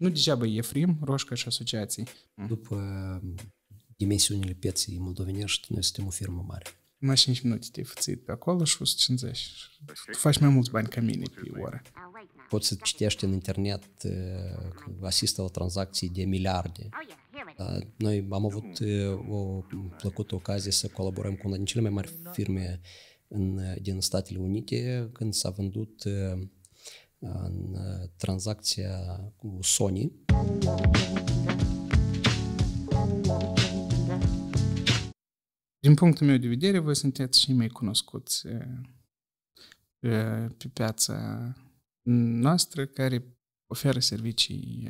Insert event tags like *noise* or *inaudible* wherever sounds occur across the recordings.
Nu degeaba Efrim, Roșca și Asociații. După dimensiunile pieței moldovenești, noi suntem o firmă mare. Numai 5 minute te-ai fățit pe acolo și 150. Tu faci mai mulți bani ca mine pe oră. Poți să citești în internet asistă la tranzacții de miliarde. Noi am avut o plăcută ocazie să colaborăm cu una din cele mai mari firme în, din Statele Unite când s-a vândut în tranzacția cu Sony. Din punctul meu de vedere, voi sunteți și mai cunoscuți pe piața noastră care oferă servicii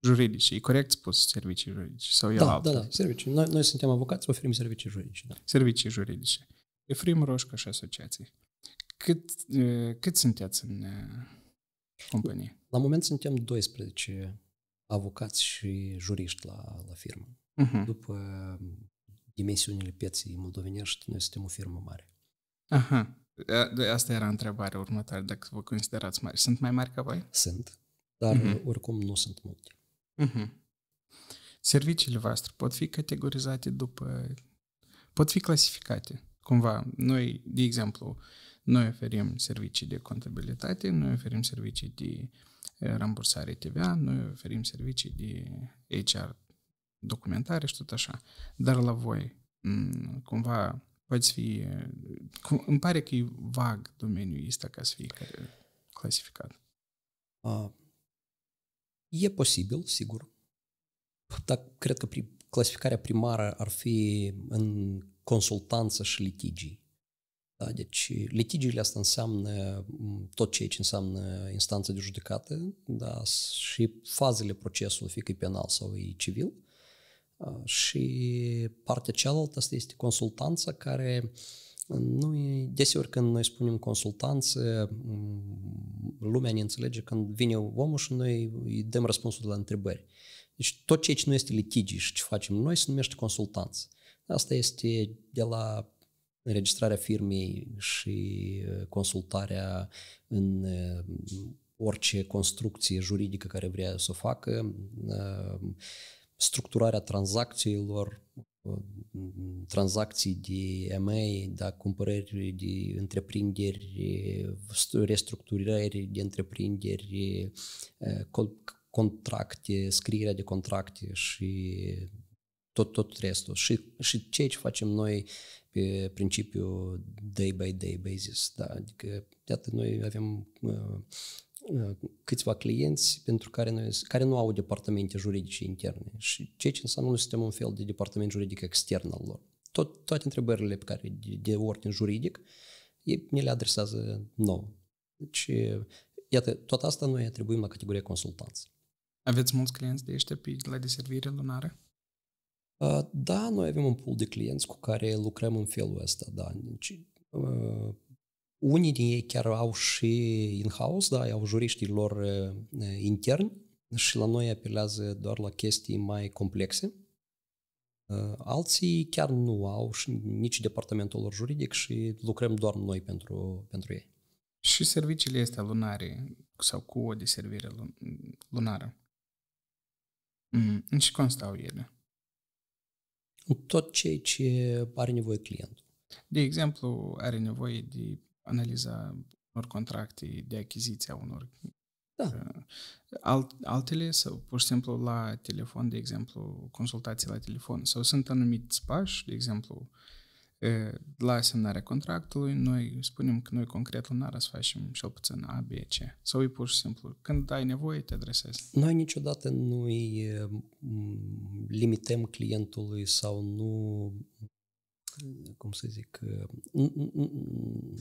juridice. E corect spus servicii juridice? Sau da, altă? da, da, servicii. Noi, noi suntem avocați, oferim servicii juridice. Da. Servicii juridice. Efrim Roșca și asociații. Cât, uh, cât sunteți în uh, companie? La moment suntem 12 avocați și juriști la, la firmă. Uh-huh. După dimensiunile pieței moldovenești, noi suntem o firmă mare. Aha. Asta era întrebarea următoare, dacă vă considerați mari. Sunt mai mari ca voi? Sunt, dar uh-huh. oricum nu sunt multe. Uh-huh. Mhm. Serviciile voastre pot fi categorizate după... pot fi clasificate cumva. Noi, de exemplu, uh, noi oferim servicii de contabilitate, noi oferim servicii de eh, rambursare TVA, noi oferim servicii de HR documentare și tot așa. Dar la voi, mm, cumva, poți fi... Eh, cum, îmi pare că e vag domeniul ăsta ca să fie clasificat. e posibil, sigur. Dar cred că pri, clasificarea primară ar fi în consultanță și litigii. Da? Deci litigiile astea înseamnă mm, tot ceea ce înseamnă instanță de judecată da? și fazele procesului, fie că e penal sau e civil. Și partea cealaltă asta este consultanța care mm, nu e, deseori când noi spunem consultanță, mm, lumea ne înțelege când vine omul și noi îi dăm răspunsul la întrebări. Deci tot ceea ce nu este litigi și ce facem noi se numește consultanță. Asta este de la înregistrarea firmei și uh, consultarea în uh, orice construcție juridică care vrea să o facă, uh, structurarea tranzacțiilor, tranzacții de MA, da, cumpărări de întreprinderi, restructurări de întreprinderi, contracte, scrierea de contracte și tot, tot restul. Și, și ceea ce facem noi pe principiu day by day basis. Da? Adică, iată, noi avem uh, uh, câțiva clienți pentru care, noi, care nu au departamente juridice interne și ceea ce înseamnă noi suntem un fel de departament juridic extern al lor. Tot, toate întrebările pe care de, de ordin juridic ei ne le adresează nou. Deci, iată, tot asta noi atribuim la categoria consultanți. Aveți mulți clienți de ăștia pe la de servire lunară? Uh, da, noi avem un pool de clienți cu care lucrăm în felul ăsta, da. Deci, uh, unii din ei chiar au și in-house, da, au juriștii lor uh, interni și la noi apelează doar la chestii mai complexe. Uh, alții chiar nu au și nici departamentul lor juridic și lucrăm doar noi pentru, pentru ei. Și serviciile este lunare sau cu o de servire lunară, mm. în ce constau ele? în tot ceea ce are nevoie clientul. De exemplu, are nevoie de analiza unor contracte de achiziție a unor da. Uh, alt, altele sau pur și simplu la telefon, de exemplu, consultații la telefon sau sunt anumiți pași, de exemplu, Э, la semnarea contractului, noi spunem că noi concret lunar să facem cel puțin A, B, C. Sau e pur și simplu, când ai nevoie, te adresezi. Noi niciodată nu îi mm, limităm clientului sau nu, cum să zic, mm, mm,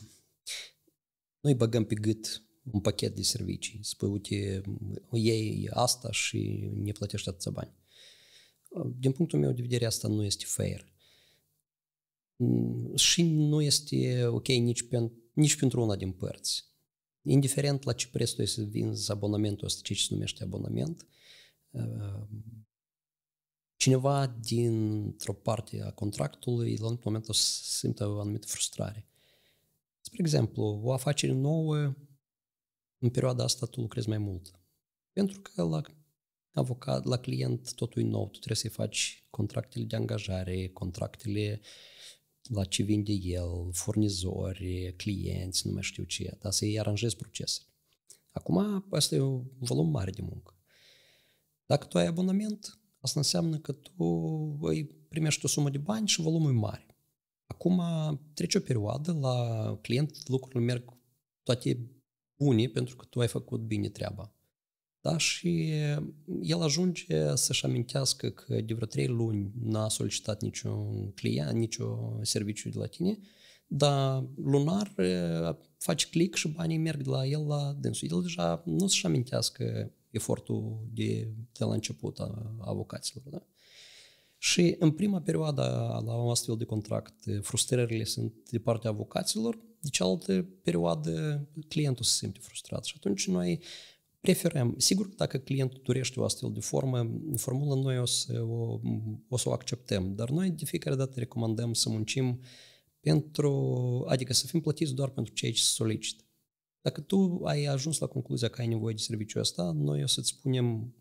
nu îi băgăm pe gât un pachet de servicii. Spui, uite, ei asta și ne plătești atâția bani. Din punctul meu de vedere, asta nu este fair și nu este ok nici, pen, nici pentru una din părți. Indiferent la ce preț tu să vinzi abonamentul ăsta, ce se numește abonament, cineva dintr-o parte a contractului la un moment o să simtă o anumită frustrare. Spre exemplu, o afacere nouă, în perioada asta tu lucrezi mai mult. Pentru că la avocat, la client totul e nou, tu trebuie să-i faci contractele de angajare, contractele la ce vinde el, furnizori, clienți, nu mai știu ce, dar să-i aranjezi procesele. Acum, asta e un volum mare de muncă. Dacă tu ai abonament, asta înseamnă că tu îi primești o sumă de bani și volumul e mare. Acum trece o perioadă, la client lucrurile merg toate bune pentru că tu ai făcut bine treaba. Da? Și mm, el ajunge să-și amintească că de vreo trei luni n-a solicitat niciun client, niciun serviciu de la tine, dar lunar faci click și banii merg de la el la dânsul. El deja nu să-și amintească efortul de, de la început a, a Da? Și în prima perioadă la un astfel de contract, frustrările sunt de partea avocaților, de cealaltă perioadă clientul se simte frustrat. Și atunci noi uh, preferăm. Sigur dacă clientul dorește o astfel de formă, formulă noi o să o, o, să o acceptăm, dar noi de fiecare dată recomandăm să muncim pentru, adică să fim plătiți doar pentru ceea ce solicit. Dacă tu ai ajuns la concluzia că ai nevoie de serviciul ăsta, noi o să-ți spunem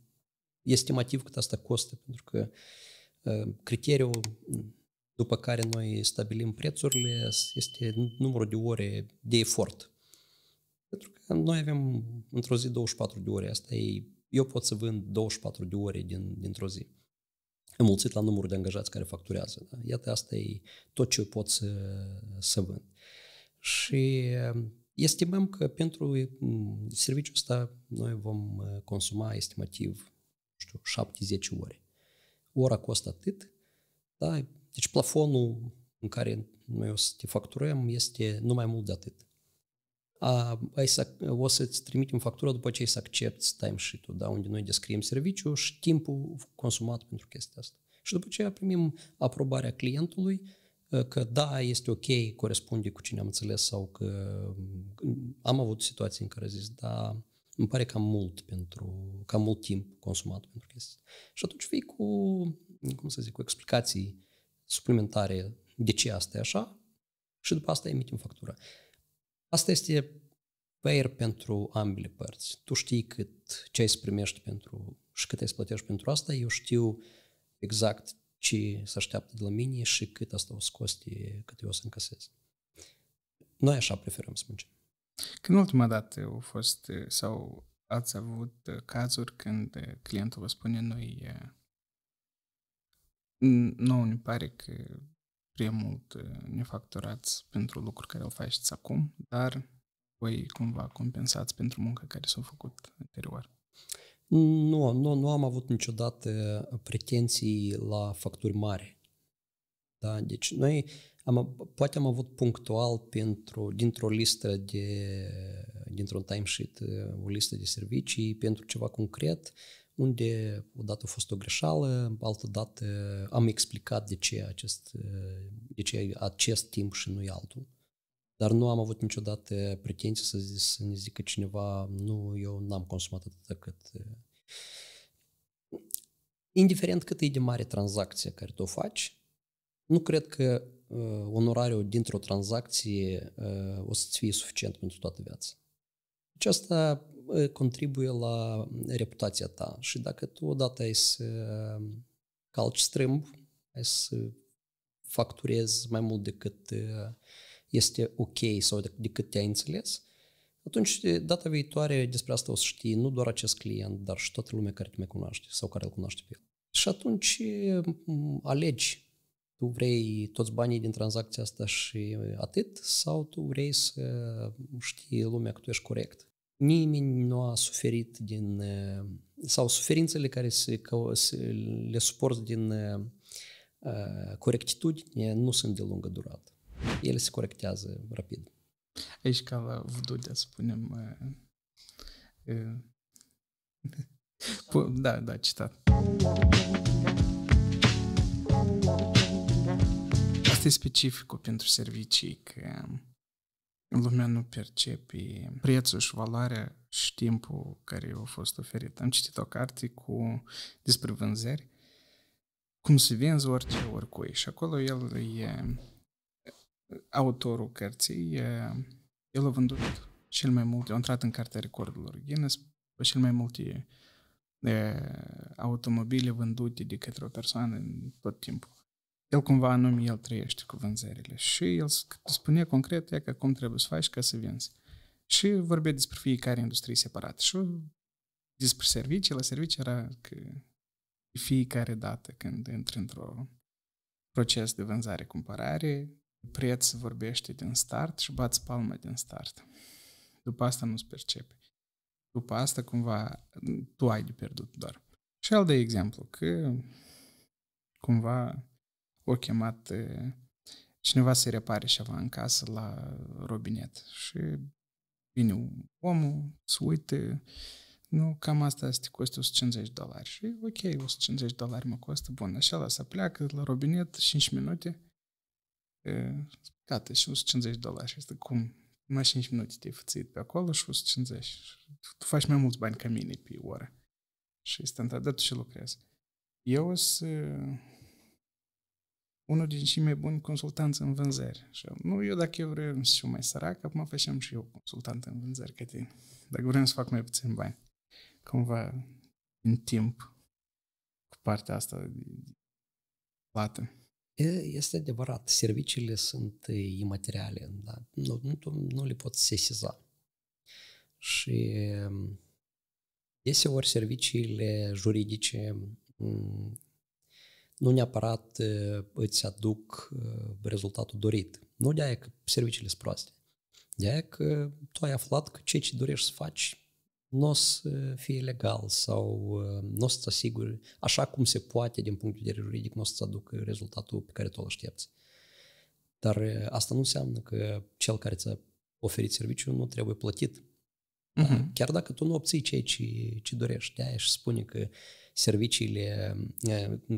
estimativ cât asta costă, pentru că ă, criteriul după care noi stabilim prețurile este numărul de ore de efort pentru că noi avem într-o zi 24 de ore. Asta e, eu pot să vând 24 de ore din, dintr-o zi. Înmulțit la numărul de angajați care facturează. Da? Iată, asta e tot ce eu pot să, să vând. Și eh, estimăm că pentru mm, serviciul ăsta noi vom eh, consuma estimativ, știu, 7-10 ore. Ora costă atât, da? Deci plafonul în care noi o să te facturăm este nu mai mult de atât a, ai să, o să-ți trimitem factura după ce ai să accepti timesheet-ul, da, unde noi descriem serviciul și timpul consumat pentru chestia asta. Și după ce primim aprobarea clientului că da, este ok, corespunde cu cine am înțeles sau că am avut situații în care zis, da, îmi pare cam mult pentru, cam mult timp consumat pentru chestia Și atunci vei cu, cum să zic, cu explicații suplimentare de ce asta e așa și după asta emitem factura. Asta este fair pentru ambele părți. Tu știi cât, ce îți primești pentru și cât îți plătești pentru asta, eu știu exact ce se așteaptă de la mine și cât asta o scoste, cât eu o să încasez. Noi așa preferăm să muncim. Când ultima dată au fost eh, sau ați avut eh, cazuri când eh, clientul vă spune noi nu ne pare că prea mult eh, nefacturați pentru lucruri care îl faceți acum, dar voi cumva compensați pentru munca care s-a făcut anterior. Nu, nu, nu am avut niciodată pretenții la facturi mari. Da? Deci noi am, poate am avut punctual pentru, dintr-o listă de, dintr-un timesheet, eh, o listă de servicii pentru ceva concret, uh, unde odată a fost o greșeală, altă dată am explicat de ce acest, de ce acest timp și nu altul. Dar nu am avut niciodată pretenție să, zi, să ne zică cineva, nu, eu n-am consumat atât cât... Eh. Indiferent cât e de mare tranzacție care tu o faci, nu cred că uh, eh, onorariul dintr-o tranzacție uh, o să-ți fie suficient pentru toată viața. Deci asta contribuie la reputația ta. Și dacă tu odată ai să calci strâmb, ai să facturezi mai mult decât uh, este ok sau decât te-ai înțeles, atunci uh, data viitoare despre asta o să știi nu doar acest client, dar și toată lumea care te mai cunoaște sau care îl cunoaște pe el. Și atunci uh, alegi tu vrei toți banii din tranzacția asta și atât sau tu vrei să știi lumea că tu ești corect nimeni nu a suferit din... Eh, sau suferințele care se, le suporți din eh, corectitudine nu sunt de lungă durată. Ele se corectează rapid. Aici ca la vdudea spunem... Eh, *laughs* da, da, citat. Asta e specificul pentru servicii, că lumea nu percepe prețul și valoarea și timpul care a fost oferit. Am citit o carte cu despre vânzări, cum se vinzi orice oricui. Și acolo el e autorul cărții, e, el a vândut cel mai mult, a intrat în cartea recordurilor Guinness, pe cel mai multe e, automobile vândute de către o persoană în tot timpul el cumva anume, el trăiește cu vânzările și el spune concret e că cum trebuie să faci ca să vinzi. Și vorbea despre fiecare industrie separat. și despre servicii, la servicii era că fiecare dată când intri într un proces de vânzare-cumpărare, preț vorbește din start și bați palma din start. După asta nu-ți percepe. După asta, cumva, tu ai de pierdut doar. Și al de exemplu, că cumva o chemat cineva să repare ceva în casă la robinet. Și vine omul, se uite, nu, cam asta este te coste 150 dolari. Și ok, 150 dolari mă costă, bun, așa să pleacă la robinet 5 minute, e, gata, și 150 dolari. Și este cum, mai 5 minute te-ai fățit pe acolo și 150. Tu faci mai mulți bani ca mine pe oră. Și este întrebat, dar tu și lucrezi. Eu să unul din cei mai buni consultanți în vânzări. Și nu, eu dacă eu vreau să fiu mai sărac, acum facem și eu consultant în vânzări ca tine. Dacă vreau să fac mai puțin bani, cumva în timp cu partea asta de plată. Este adevărat, serviciile sunt imateriale, da? nu, nu, nu le poți sesiza. Și deseori serviciile juridice nu neapărat eh, îți aduc eh, rezultatul dorit. Nu de-aia că serviciile sunt proaste. De-aia că tu ai aflat că ceea ce dorești să faci nu o să fie legal sau eh, nu o să asiguri așa cum se poate din punct de vedere juridic, nu o să-ți aducă rezultatul pe care tu îl aștepți. Dar asta nu înseamnă că cel care ți-a oferit serviciul nu trebuie plătit. Uh-huh. Chiar dacă tu nu obții ceea ce, ce dorești, de-aia și spune că serviciile,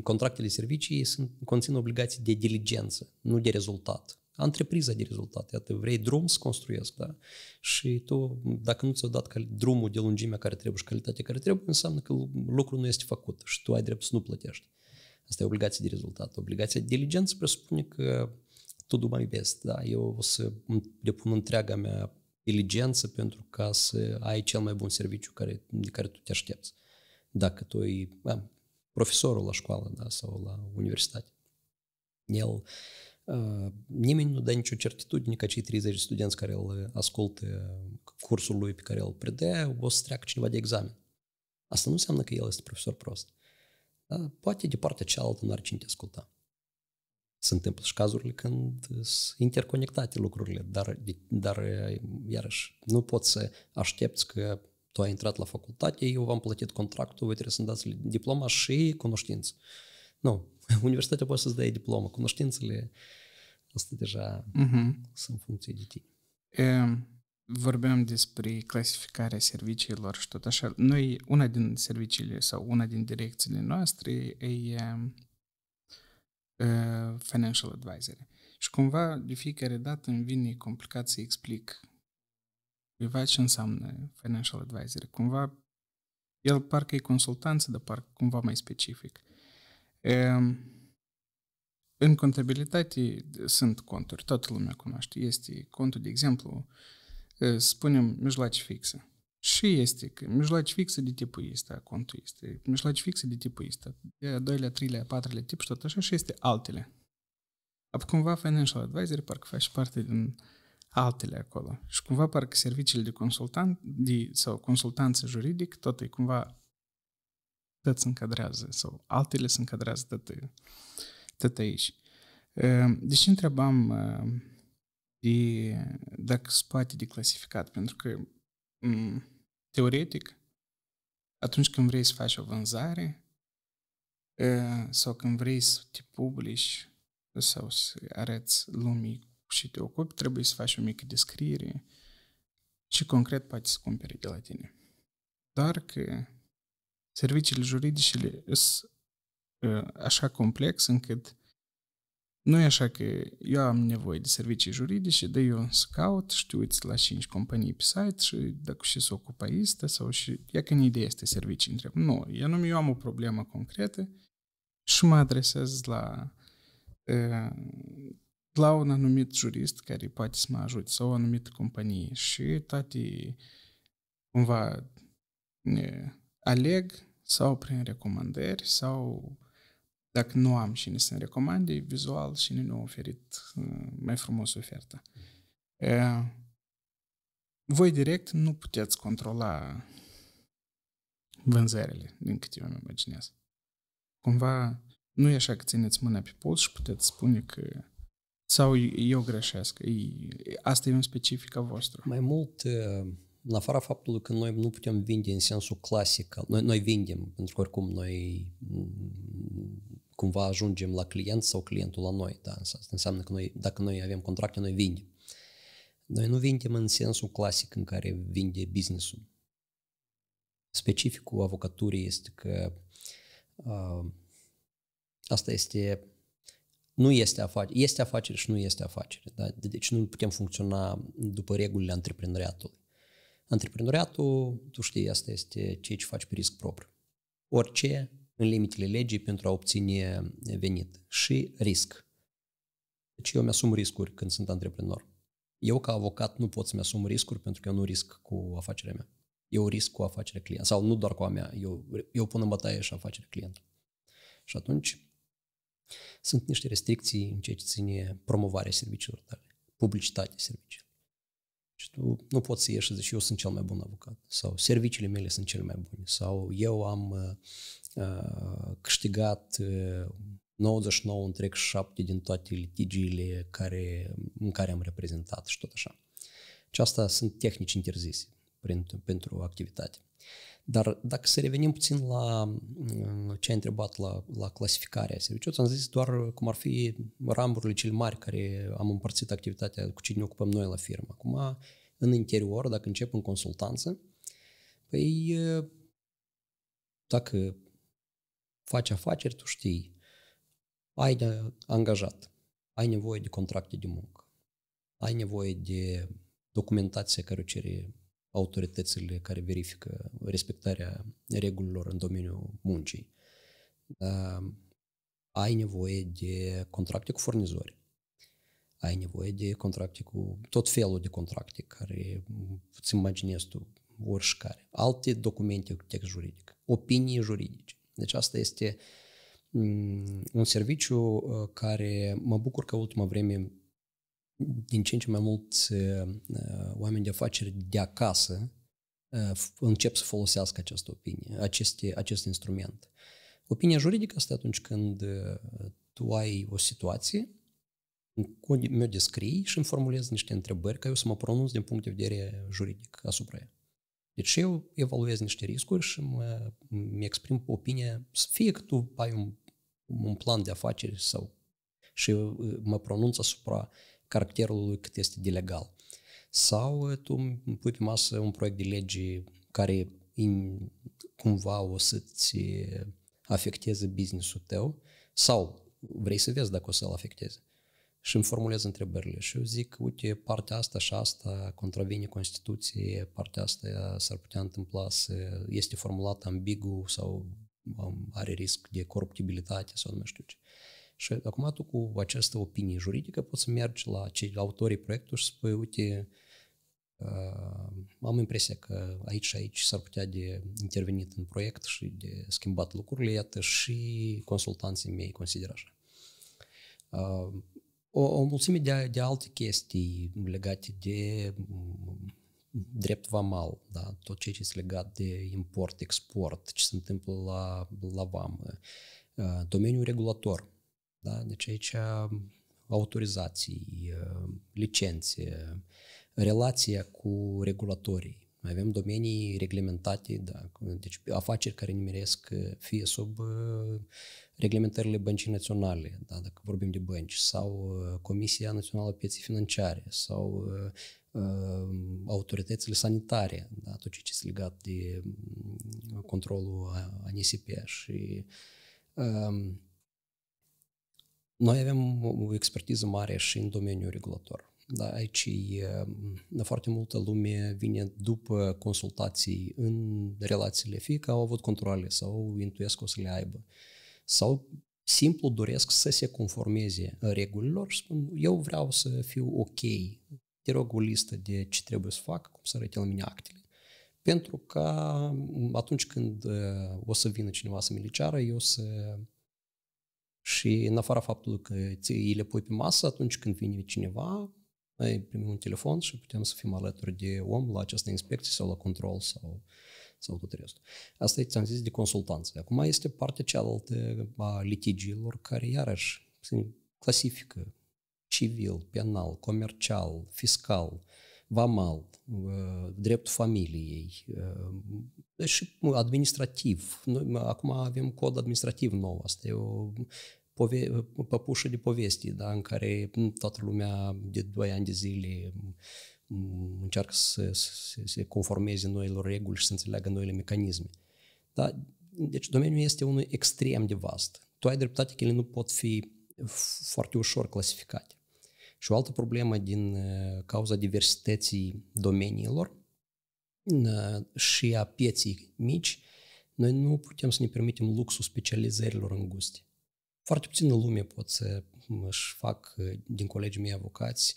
contractele servicii sunt, conțin obligații de diligență, nu de rezultat. Antrepriza de rezultat. Iată, vrei drum să construiesc, da? Și tu, dacă nu ți-o dat drumul de lungimea care trebuie și calitatea care trebuie, înseamnă că lucrul nu este făcut și tu ai drept să nu plătești. Asta e obligație de rezultat. Obligația de diligență presupune că tu do mai best, da? Eu o să depun întreaga mea diligență pentru ca să ai cel mai bun serviciu care, de care tu te aștepți dacă tu e a, profesorul la școală da, sau la universitate. El, a, nimeni nu dă nicio certitudine că cei 30 de studenți care îl ascultă cursul lui pe care îl predea o să treacă cineva de examen. Asta nu înseamnă că el este profesor prost. Da? Poate de partea cealaltă nu ar cine te asculta. Se întâmplă și cazurile când sunt interconectate lucrurile, dar, dar iarăși nu poți să aștepți că tu ai intrat la facultate, eu v-am plătit contractul, voi trebuie să-mi dați diploma și cunoștință. Nu, universitatea poate să-ți dai diploma, cunoștințele asta deja uh-huh. sunt funcție de tine. E, vorbeam despre clasificarea serviciilor și tot așa. Noi, una din serviciile sau una din direcțiile noastre e, ehm, e financial advisory. Și cumva, de fiecare dată îmi vine complicat să explic cuiva ce înseamnă financial advisor. Cumva, el parcă e consultanță, dar parcă cumva mai specific. Ehm, în contabilitate sunt conturi, toată lumea cunoaște. Este contul, de exemplu, spunem, mijloace fixe. Și este că mijloace fixe de tipul este, contul este, mijloace fixe de tipul este, de a doilea, treilea, patrulea tip și tot așa, și este altele. Apoi cumva financial advisor parcă face parte din uh, altele acolo. Și cumva parcă serviciile de consultant de, sau consultanță juridic tot e cumva tot se încadrează sau altele se încadrează tot, tot aici. Deci întrebam ehm, de, dacă se poate de clasificat, pentru că teoretic atunci când vrei să faci o vânzare ehm, sau când vrei să te publici sau să arăți lumii și te ocupi, trebuie să faci o mică descriere ce concret poate să cumpere de la tine. Dar că serviciile juridice sunt uh, așa complex încât nu e așa că eu am nevoie de servicii juridice, de eu să caut și te uiți la 5 companii pe site și dacă și se ocupă este sau și... Ia că idee este servicii, întreb. Nu, eu nu, eu am o problemă concretă și mă adresez la uh, la un anumit jurist care poate să mă ajute sau o anumită companie și toate cumva ne aleg sau prin recomandări sau dacă nu am cine să-mi recomande, vizual cine nu a oferit uh, mai frumos oferta. Voi direct nu puteți controla vânzările, din câte eu îmi imaginez. Cumva nu e așa că țineți mâna pe puls și puteți spune că sau eu greșesc? Asta e un specific al vostru. Mai mult, în afara faptului că noi nu putem vinde în sensul clasic, noi, noi vindem, pentru că oricum noi mm, cumva ajungem la client sau clientul la noi. Da? Asta înseamnă că noi, dacă noi avem contracte, noi vindem. Noi nu vindem în sensul clasic în care vinde businessul. Specificul avocaturii este că uh, asta este nu este afacere, este afacere și nu este afacere. Da? Deci nu putem funcționa după regulile antreprenoriatului. Antreprenoriatul, tu știi, asta este ceea ce faci pe risc propriu. Orice în limitele legii pentru a obține venit și risc. Deci eu mi-asum riscuri când sunt antreprenor. Eu ca avocat nu pot să-mi asum riscuri pentru că eu nu risc cu afacerea mea. Eu risc cu afacerea client. Sau nu doar cu a mea, eu, eu pun în bătaie și afacerea clientului. Și atunci sunt niște restricții în ceea ce ține promovarea serviciilor tale, publicitatea serviciilor. Și tu nu poți să ieși și zici, eu sunt cel mai bun avocat, sau serviciile mele sunt cele mai bune, sau eu am uh, uh câștigat uh, 99 întreg 7 din toate litigiile care, în care am reprezentat și tot așa. Și asta sunt tehnici interzise pentru, pentru activitate. Dar dacă să revenim puțin la mm, ce ai întrebat la, la clasificarea serviciului, am zis doar cum ar fi ramurile cele mari care am împărțit activitatea cu ce ne ocupăm noi la firmă. Acum, în interior, dacă încep în consultanță, păi dacă faci afaceri, tu știi, ai de angajat, ai nevoie de contracte de muncă, ai nevoie de documentație care o cere autoritățile care verifică respectarea regulilor în domeniul muncii. Dar ai nevoie de contracte cu furnizori, ai nevoie de contracte cu tot felul de contracte care îți imaginezi tu, oricare, alte documente cu text juridic, opinii juridice. Deci asta este mm, un serviciu uh, care mă bucur că ultima vreme din ce în ce mai mulți uh, uh, oameni de afaceri de acasă uh, încep să folosească această opinie, aceste, acest instrument. Opinia juridică asta atunci când tu ai o situație, mi-o descrii și îmi formulez niște întrebări ca eu să mă pronunț din punct de vedere juridic asupra ei. Deci eu evaluez niște riscuri și mă, mi exprim opinia, fie că tu ai un, un plan de afaceri sau și mă pronunț asupra uh, caracterul lui cât este de legal. Sau tu pui pe masă un proiect de lege care cumva o să-ți afecteze business-ul tău sau vrei să vezi dacă o să-l afecteze. Și îmi formulez întrebările și eu zic, uite, partea asta și asta contravine Constituției, partea asta s-ar putea întâmpla să este formulată ambigu sau are risc de coruptibilitate sau nu știu ce. Și acum tu cu această opinie juridică poți să mergi la cei la autorii proiectului și spui, uite, uh, am impresia că aici și aici s-ar putea de intervenit în proiect și de schimbat lucrurile, iată și consultanții mei consideră așa. Uh, o, o mulțime de, de alte chestii legate de mm, drept vamal, da? tot ceea ce este legat de import-export, ce se întâmplă la, la vamă, uh, domeniul regulator, da? Deci aici um, autorizații, um, licențe, relația cu regulatorii. Noi avem domenii reglementate, da, deci afaceri care nimeresc fie sub uh, reglementările băncii naționale, da, dacă vorbim de bănci, sau uh, Comisia Națională a Pieței Financiare, sau uh, um, autoritățile sanitare, da, tot ce este legat de controlul ANSP și uh, noi avem o expertiză mare și în domeniul regulator. Da, aici e, foarte multă lume vine după consultații în relațiile, fie că au avut controle sau intuiesc o să le aibă, sau simplu doresc să se conformeze regulilor și spun eu vreau să fiu ok, te rog o listă de ce trebuie să fac, cum să arăt la mine actele. Pentru că atunci când uh, o să vină cineva să mi le ceară, eu să și în afara faptului că îi le pui pe masă, atunci când vine cineva, noi primim un telefon și putem să fim alături de om la această inspecție sau la control sau, sau tot restul. Asta e, ți-am zis, de consultanță. Acum este partea cealaltă a litigiilor care iarăși se clasifică civil, penal, comercial, fiscal, uh, vamal, dreptul familiei, și administrativ. Noi acum avem cod administrativ nou, asta e o pove- păpușă de povesti, da? în care toată lumea de 2 ani de zile încearcă să, să se conformeze noilor reguli și să înțeleagă noile mecanisme. Da? Deci domeniul este unul extrem de vast. Tu ai dreptate că ele nu pot fi foarte ușor clasificate. Și o altă problemă din uh, cauza diversității domeniilor uh, și a pieții mici, noi nu putem să ne permitem luxul specializărilor înguste. Foarte puțină lume pot să mm, își fac uh, din colegii mei avocați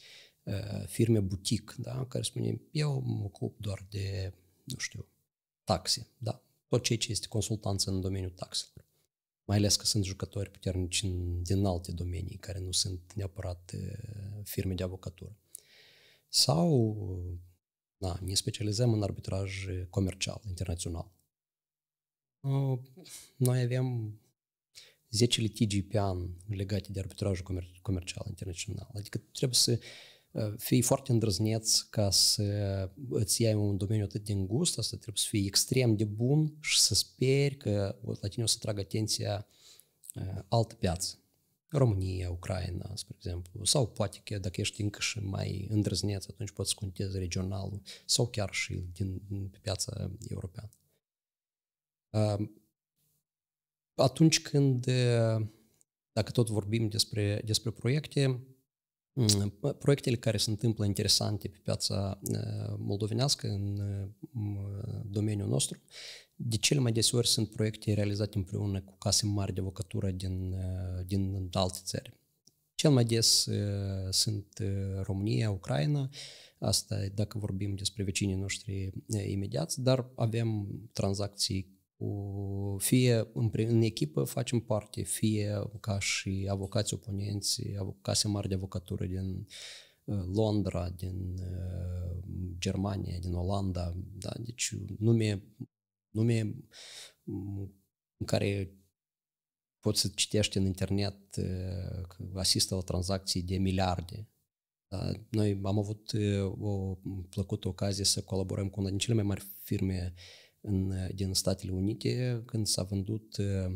firme butic, da? care spune, eu mă ocup doar de, nu știu, taxe, da? tot ceea ce este consultanță în domeniul taxelor mai ales că sunt jucători puternici din alte domenii care nu sunt neapărat firme de avocatură. Sau da, ne specializăm în arbitraj comercial, internațional. Noi avem 10 litigii pe an legate de arbitrajul comer- comercial internațional. Adică trebuie să fii э, foarte îndrăzneț ca să îți iei un domeniu atât de îngust, asta trebuie să fii extrem de bun și să speri că la tine o să tragă atenția altă piață. România, Ucraina, spre exemplu, sau poate că dacă ești încă și mai îndrăzneț, atunci poți să contezi regionalul sau chiar și din piața europeană. Atunci când, dacă tot vorbim despre, despre proiecte, proiectele care se întâmplă interesante pe piața moldovenească în domeniul nostru, de cele mai deseori sunt proiecte realizate împreună cu case mari de avocatură din, din alte țări. Cel mai des sunt România, Ucraina, asta dacă vorbim despre vecinii noștri imediat, dar avem tranzacții fie în, în echipă facem parte, fie ca și avocați oponenți, case mari de avocatură din uh, Londra, din uh, Germania, din Olanda, da? deci nume, nume în mm, care poți să citești în internet uh, asistă la tranzacții de miliarde. Da? Noi am avut uh, o plăcută ocazie să colaborăm cu una din cele mai mari firme uh, în, din Statele Unite când s-a vândut uh,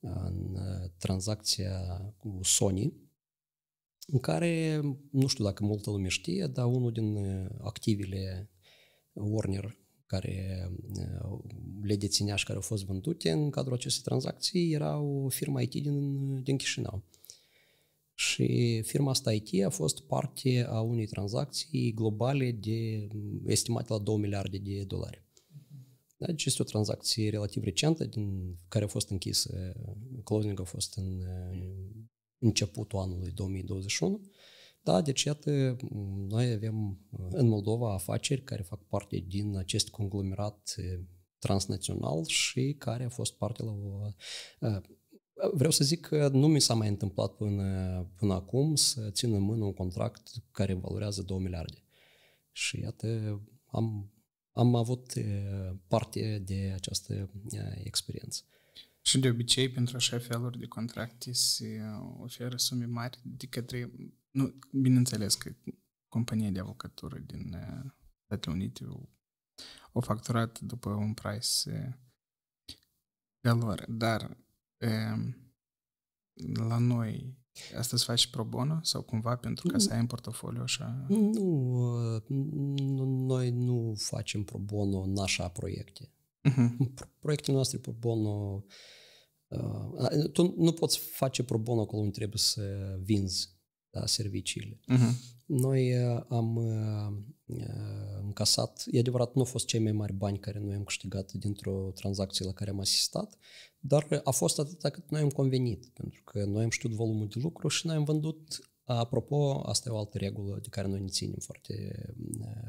în uh, tranzacția cu Sony, în care, nu știu dacă multă lume știe, dar unul din uh, activele Warner care le deținea și care au fost vândute în cadrul acestei tranzacții era o firmă IT din, din Chișinău. Și firma asta IT a fost parte a unei tranzacții globale de estimat la 2 miliarde de dolari. Deci este o tranzacție relativ recentă din care a fost închisă, closing a fost în începutul anului 2021. Da, deci iată, noi avem în Moldova afaceri care fac parte din acest conglomerat transnațional și care a fost parte la o... Vreau să zic că nu mi s-a mai întâmplat până, până acum să țin în mână un contract care valorează 2 miliarde. Și iată, am am avut parte de această experiență. Și de obicei, pentru așa feluri de contracte se oferă sume mari de către, nu, bineînțeles că compania de avocatură din Statele Unite o facturat după un price de lor, dar la noi Asta îți faci pro bono sau cumva pentru ca să ai în portofoliu așa? Nu, noi nu facem pro bono în așa proiecte. Uh-huh. Proiectele noastre pro bono... Uh, tu nu poți face pro bono acolo unde trebuie să vinzi da, serviciile. Uh-huh. Noi uh, am uh, uh, încasat, e adevărat, nu au fost cei mai mari bani care noi am câștigat dintr-o tranzacție la care am asistat, dar a fost atât cât noi am convenit, pentru că noi am știut volumul de lucru și noi am vândut Apropo, asta e o altă regulă de care noi ne ținem foarte,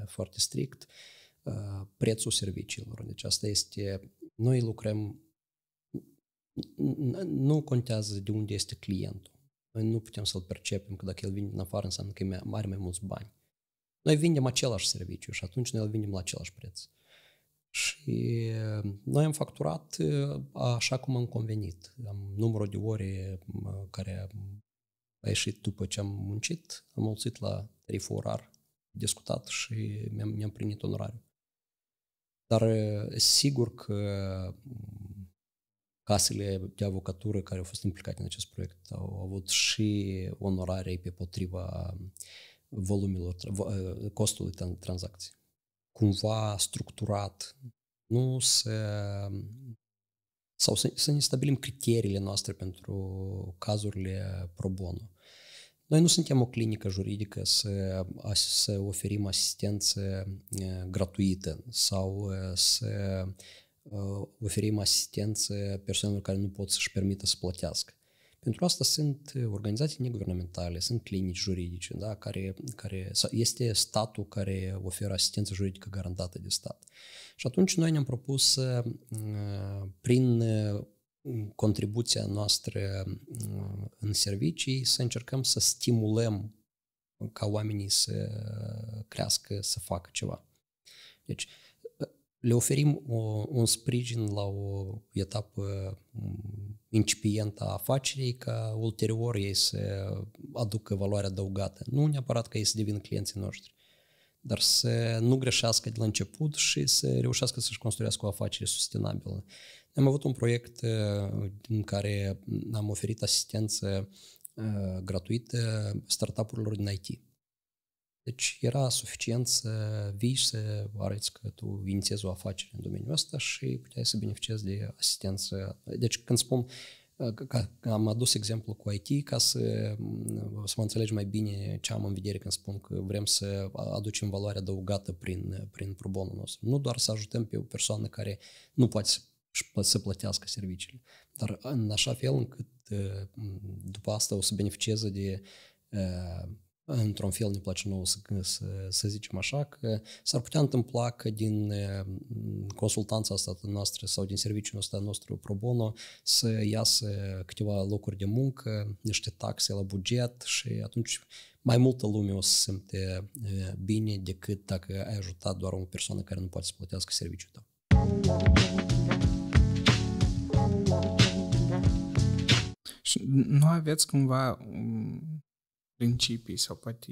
foarte strict, prețul serviciilor. Deci asta este, noi lucrăm, nu contează de unde este clientul. Noi nu putem să-l percepem că dacă el vine din afară înseamnă că e mare mai mulți bani. Noi vindem același serviciu și atunci noi îl vindem la același preț. Și uh, noi am facturat uh, așa cum am convenit. Am numărul de ore uh, care a ieșit după ce am muncit, am mulțit la tariful orar discutat și mi-am, mi-am primit onorariu. Dar sigur că casele de avocatură care au fost implicate în acest proiect au avut și onorare pe potriva volumilor, ă, costului tranzacției. Cumva structurat, nu să sau să, să ne stabilim criteriile noastre pentru cazurile pro bono. Noi nu suntem o clinică juridică să, să oferim asistență gratuită sau să oferim asistență persoanelor care nu pot să-și permită să plătească. Pentru asta sunt organizații neguvernamentale, sunt clinici juridice, da, care, care este statul care oferă asistență juridică garantată de stat. Și atunci noi ne-am propus prin contribuția noastră în servicii să încercăm să stimulăm ca oamenii să crească, să facă ceva. Deci, le oferim o, un sprijin la o etapă mm, incipientă a afacerii ca ulterior ei să aducă valoare adăugată. Nu neapărat ca ei să devină clienții noștri, dar să nu greșească de la început și să reușească să-și construiască o afacere sustenabilă. Am avut un proiect uh, în care am oferit asistență uh, gratuită startup-urilor din IT. Deci era suficient să vii și să arăți că tu inițiezi o afacere în domeniul ăsta și puteai să beneficiezi de asistență. Deci când spun uh, că am adus exemplu cu IT ca să, mm, să mă înțelegi mai bine ce am în vedere când spun că vrem să aducem valoare adăugată prin, prin pro bono nostru. Nu doar să ajutăm pe o persoană care nu poate să să plătească serviciile, dar în așa fel încât uh, după asta o să beneficieze de uh, într-un fel ne place nouă să, să, să zicem așa, că s-ar putea întâmpla că din eh, consultanța asta noastră sau din serviciul ăsta nostru pro bono să iasă câteva locuri de muncă, niște taxe la buget și atunci mai multă lume o să simte eh, bine decât dacă ai ajutat doar o persoană care nu poate să plătească serviciul tău. Și nu aveți cumva mm, principii sau poate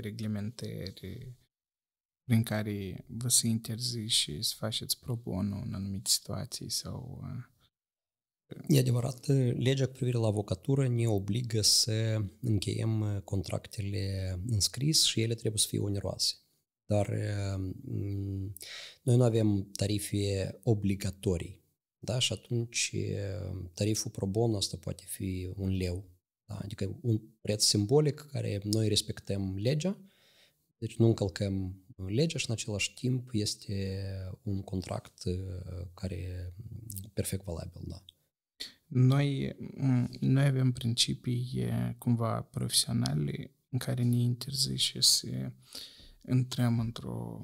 reglementări prin care vă se interzi și să faceți pro bono în anumite situații sau... E adevărat, legea cu privire la avocatură ne obligă să încheiem contractele înscris și ele trebuie să fie oneroase. Dar noi nu avem tarife obligatorii. Da? Și atunci tariful pro bono asta poate fi un leu da? Adică un preț simbolic care noi respectăm legea, deci nu încălcăm legea și în același timp este un contract uh, care e perfect valabil. Da. Noi, noi avem principii cumva profesionale în care ne interzice să intrăm într-o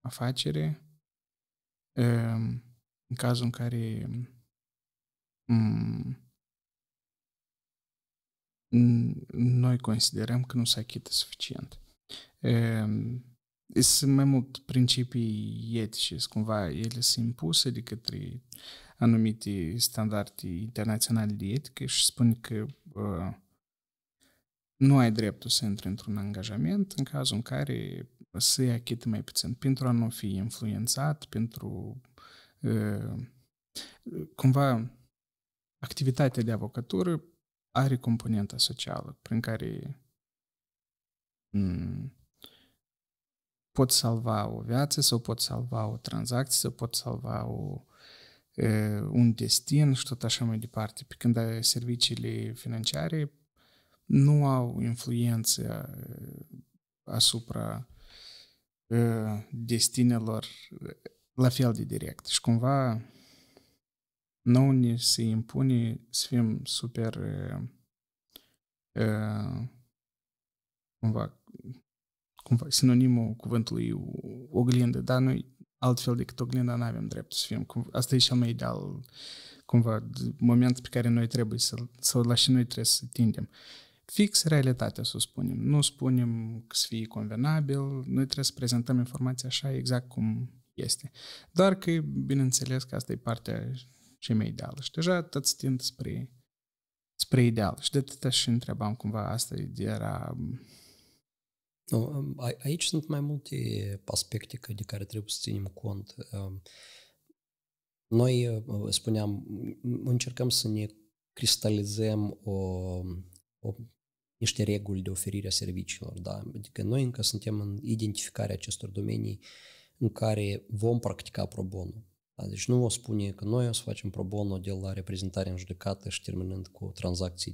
afacere ehm, în cazul în care noi considerăm că nu se achită suficient. Ehm, sunt mai mult principii etice, cumva ele sunt impuse de către anumite standarde internaționale de etică și spun că nu ai dreptul să intri într-un angajament în cazul în care să-i achită mai puțin, pentru a nu fi influențat, pentru ehm, cumva activitatea de avocatură are componenta socială prin care m- mm, pot salva o viață sau pot salva o tranzacție sau pot salva o, e, un destin și tot așa mai departe. Pe când serviciile financiare nu au influență asupra e, destinelor la fel de direct. Și cumva nouă ne se impune să fim super uh, cumva, cumva sinonimul cuvântului oglindă, dar noi altfel decât oglinda nu avem dreptul să fim. Cum, asta e cel mai ideal, cumva, moment pe care noi trebuie să să la și noi trebuie să tindem. Fix realitatea să o spunem. Nu spunem că să fie convenabil, noi trebuie să prezentăm informația așa exact cum este. Doar că, bineînțeles, că asta e partea și mai ideal. Și deja tot stind spre, spre ideal. Și de atâta și întrebam cumva asta era... Nu, a, aici sunt mai multe aspecte de care trebuie să ținem cont. Noi, uh, uh, spuneam, încercăm să ne cristalizăm o, o, niște reguli de oferire a serviciilor. Da? Adică noi încă suntem în identificarea acestor domenii în care vom practica pro bono. Deci nu o spune că noi o să facem pro bono de la reprezentare în judecată și terminând cu tranzacții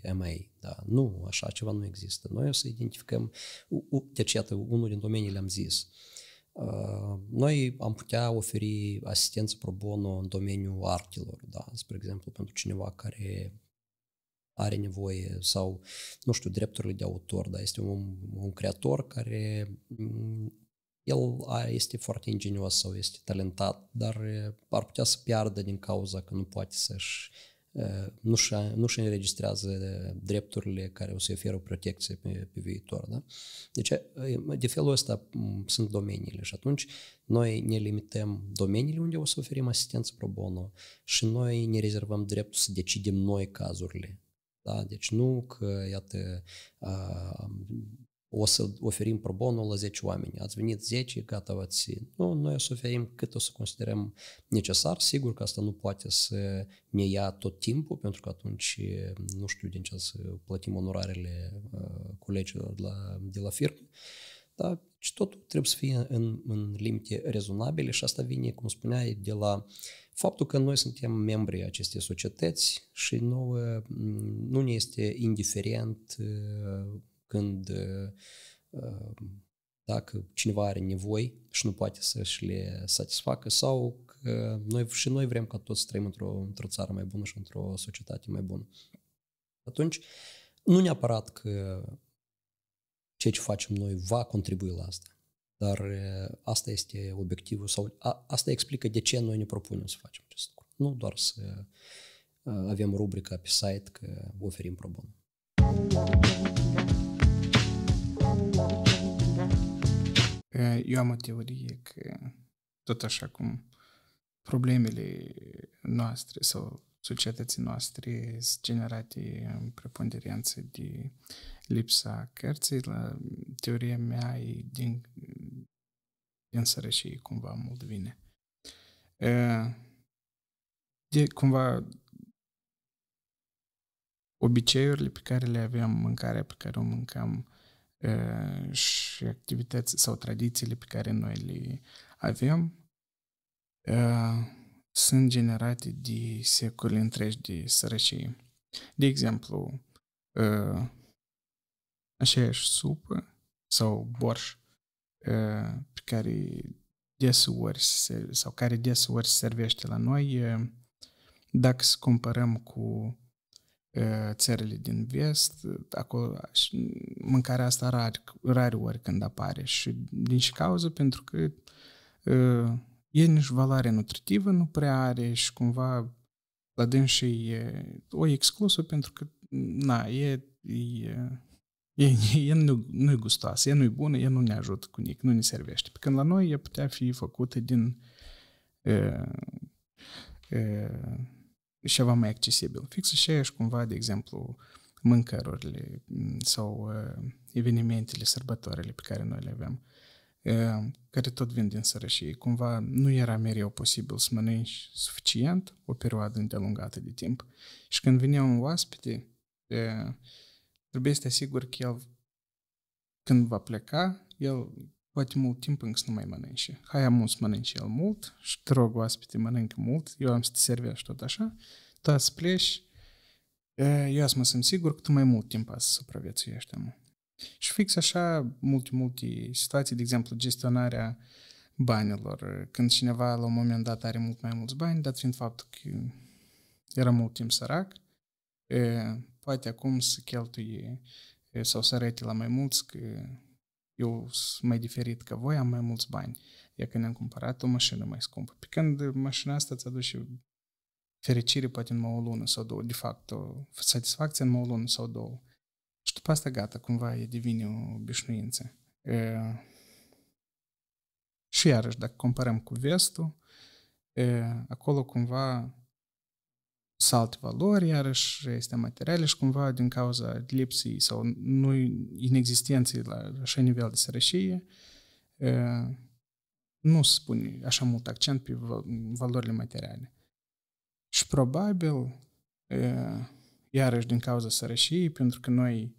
de MA. Da, nu, așa ceva nu există. Noi o să identificăm, deci iată, unul din domeniile am zis. Noi am putea oferi asistență pro bono în domeniul artelor, da, spre exemplu, pentru cineva care are nevoie sau, nu știu, drepturile de autor, da, este un, un creator care el este foarte ingenios sau este talentat, dar ar putea să piardă din cauza că nu poate să-și nu-și, înregistrează drepturile care o să oferă o protecție pe, pe viitor. Da? Deci, de felul ăsta sunt domeniile și atunci noi ne limităm domeniile unde o să oferim asistență pro bono și noi ne rezervăm dreptul să decidem noi cazurile. Da? Deci nu că, iată, o să oferim pro bono la 10 oameni. Ați venit 10, gata, v-ați... Nu, noi o să oferim cât o să considerăm necesar. Sigur că asta nu poate să ne ia tot timpul, pentru că atunci nu știu din ce să plătim onorarele ă, colegilor de la, de la firmă. Dar și tot trebuie să fie în, în limite rezonabile și asta vine, cum spuneai, de la faptul că noi suntem membri acestei societăți și nouă nu ne este indiferent uh, când uh, um, dacă cineva are nevoi și nu poate să-și le satisfacă sau că noi și noi vrem ca toți să trăim într-o, într țară mai bună și într-o societate mai bună. Atunci, nu neapărat că ceea ce facem noi va contribui la asta, dar uh, asta este obiectivul sau a, asta explică de ce noi ne propunem să facem acest lucru. Nu doar să uh, avem rubrica pe site că oferim pro bono. Eu am o teorie că tot așa cum problemele noastre sau societății noastre sunt generate în preponderență de lipsa cărții, la teoria mea e din, din sărășie cumva mult vine. Ă, de cumva obiceiurile pe care le aveam, mâncarea pe care o mâncam, Ă, și activități sau tradițiile pe care noi le avem ă, sunt generate de secole întregi de sărăcie. De exemplu, ă, aceeași supă sau borș pe care deseori sau care deseori se servește la noi, dacă se comparăm cu Ă, țările din vest, acolo mâncarea asta rar, rare ori când apare și din și cauză pentru că ă, e nici valoare nutritivă nu prea are și cumva la și e o exclusă pentru că na, e, e E, e nu, nu-i gustoasă, e nu-i bună, e nu ne ajută cu nic, nu ne servește. Pe când la noi e putea fi făcută din e, ă, e, ceva mai accesibil. Fix aceeași cumva, de exemplu, mâncărurile mm, sau uh, evenimentele, sărbătorile pe care noi le avem, uh, care tot vin din sărășie. Cumva nu era mereu posibil să mănânci suficient o perioadă îndelungată de timp. Și când vinea un oaspete, uh, trebuie să te asiguri că el, când va pleca, el poate mult timp încă să nu mai mănânci. Hai am să mănânci el mult și te rog oaspete mănâncă mult, eu am să te servești tot așa, tu să pleci, eu să mă simt sigur că tu mai mult timp să supraviețuiești. Am. Și fix așa multe, multe situații, de exemplu, gestionarea banilor. Când cineva la un moment dat are mult mai mulți bani, dat fiind faptul că era mult timp sărac, poate acum să cheltuie sau să arete la mai mulți că eu sunt mai diferit că voi, am mai mulți bani. E când ne-am cumpărat o mașină mai scumpă. Pe când mașina asta îți aduce fericire poate în o lună sau două, de fapt, o satisfacție în o lună sau două. Și după asta gata, cumva e devine o obișnuință. E... Și iarăși, dacă comparăm cu vestul, e... acolo cumva salt valori, iarăși este materiale și cumva din cauza lipsii sau nu inexistenței la așa nivel de sărășie, nu se pune așa mult accent pe valorile materiale. Și probabil, iarăși din cauza sărășiei, pentru că noi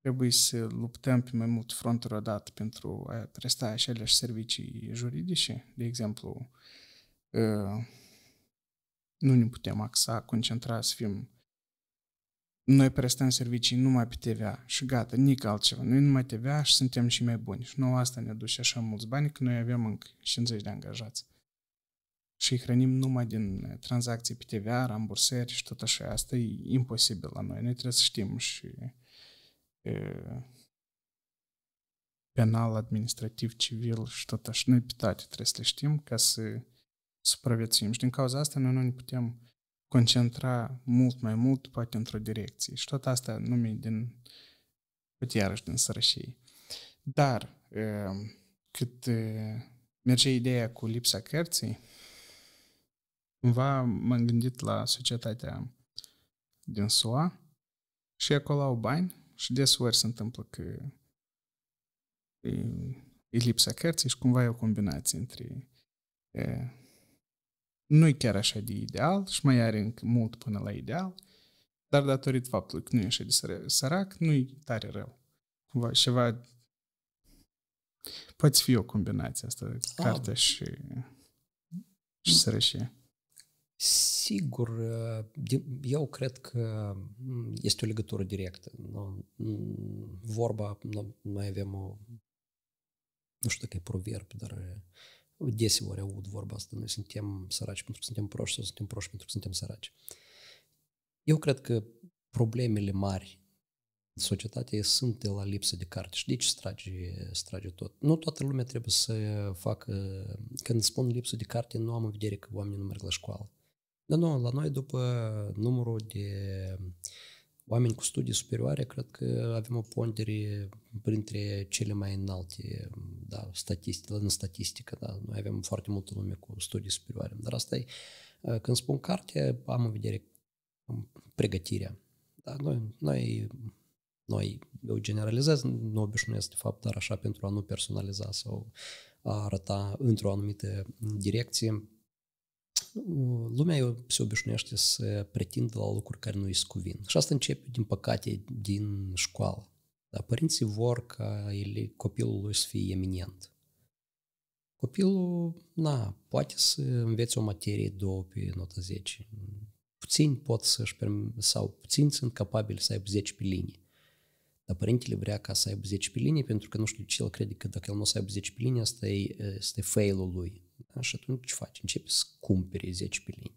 trebuie să luptăm pe mai mult fronturi odată pentru a presta aceleași servicii juridice, de exemplu, nu ne putem axa, concentra să fim noi prestăm servicii numai pe TVA și gata, nici altceva. Noi numai TVA și suntem și mai buni. Și nouă asta ne duce așa mulți bani că noi avem încă 50 de angajați. Și îi hrănim numai din eh, tranzacții pe TVA, rambursări și tot așa. Asta e imposibil la noi. Noi trebuie să știm și e, eh, penal, administrativ, civil și tot așa. Noi pe toate trebuie să le știm ca să supraviețuim. Și din cauza asta noi nu ne putem concentra mult mai mult, poate într-o direcție. Și tot asta numi din, poate iarăși din sărășie. Dar, ehm, cât merge ideea cu lipsa cărții, cumva m-am gândit la societatea din SUA și acolo au bani și desori se întâmplă că e, e lipsa cărții și cumva e o combinație între e, nu e chiar așa de ideal și mai are încă mult până la ideal, dar datorită faptului că nu e așa de sărac, nu e tare rău. Cumva, ceva... Poate fi o combinație asta, de da. carte și, și sărășie. Sigur, eu cred că este o legătură directă. Vorba, noi avem o, nu știu dacă e proverb, dar ori aud vorba asta, noi suntem săraci pentru că suntem proști sau suntem proști pentru că suntem săraci. Eu cred că problemele mari în societate sunt de la lipsă de carte. Și de ce strage, strage tot? Nu toată lumea trebuie să facă... Când spun lipsă de carte, nu am în vedere că oamenii nu merg la școală. Dar nu, la noi, după numărul de oameni cu studii superioare, cred că avem o pondere printre cele mai înalte da, statistici, în statistică. Da. Noi avem foarte multă lume cu studii superioare. Dar asta e, uh, când spun carte, am în vedere pregătirea. Da, noi, noi, noi, eu generalizez, nu obișnuiesc de fapt, dar așa pentru a nu personaliza sau a arăta într-o anumită direcție, lumea eu se obișnuiește să pretindă la lucruri care nu îi scuvin. Și asta începe, din păcate, din școală. Dar părinții vor ca ele, copilul lui să fie eminent. Copilul, na, poate să învețe o materie două pe notă 10. Puțin pot să-și sau puțin sunt capabili să aibă 10 pe linie. Dar părintele vrea ca să aibă 10 pe linie pentru că nu știu ce el crede că dacă el nu o să aibă 10 pe linie, asta e, ă, este fail-ul lui. Da? Și atunci ce faci? Începi să cumperi 10 pe linii.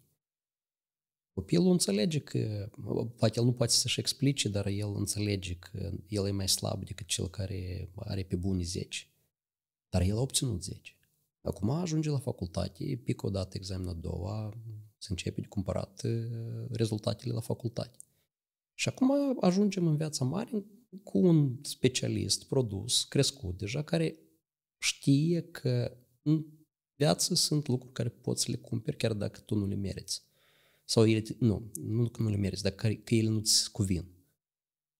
Copilul înțelege că, poate el nu poate să-și explice, dar el înțelege că el e mai slab decât cel care are pe buni 10. Dar el a obținut 10. Acum ajunge la facultate, pică o dată examenul a doua, se începe de cumpărat ă, rezultatele la facultate. Și acum ajungem în viața mare cu un specialist produs crescut deja care știe că viață sunt lucruri care poți să le cumperi chiar dacă tu nu le meriți. Sau ele, nu, nu că nu le meriți, dar că, că ele nu-ți cuvin.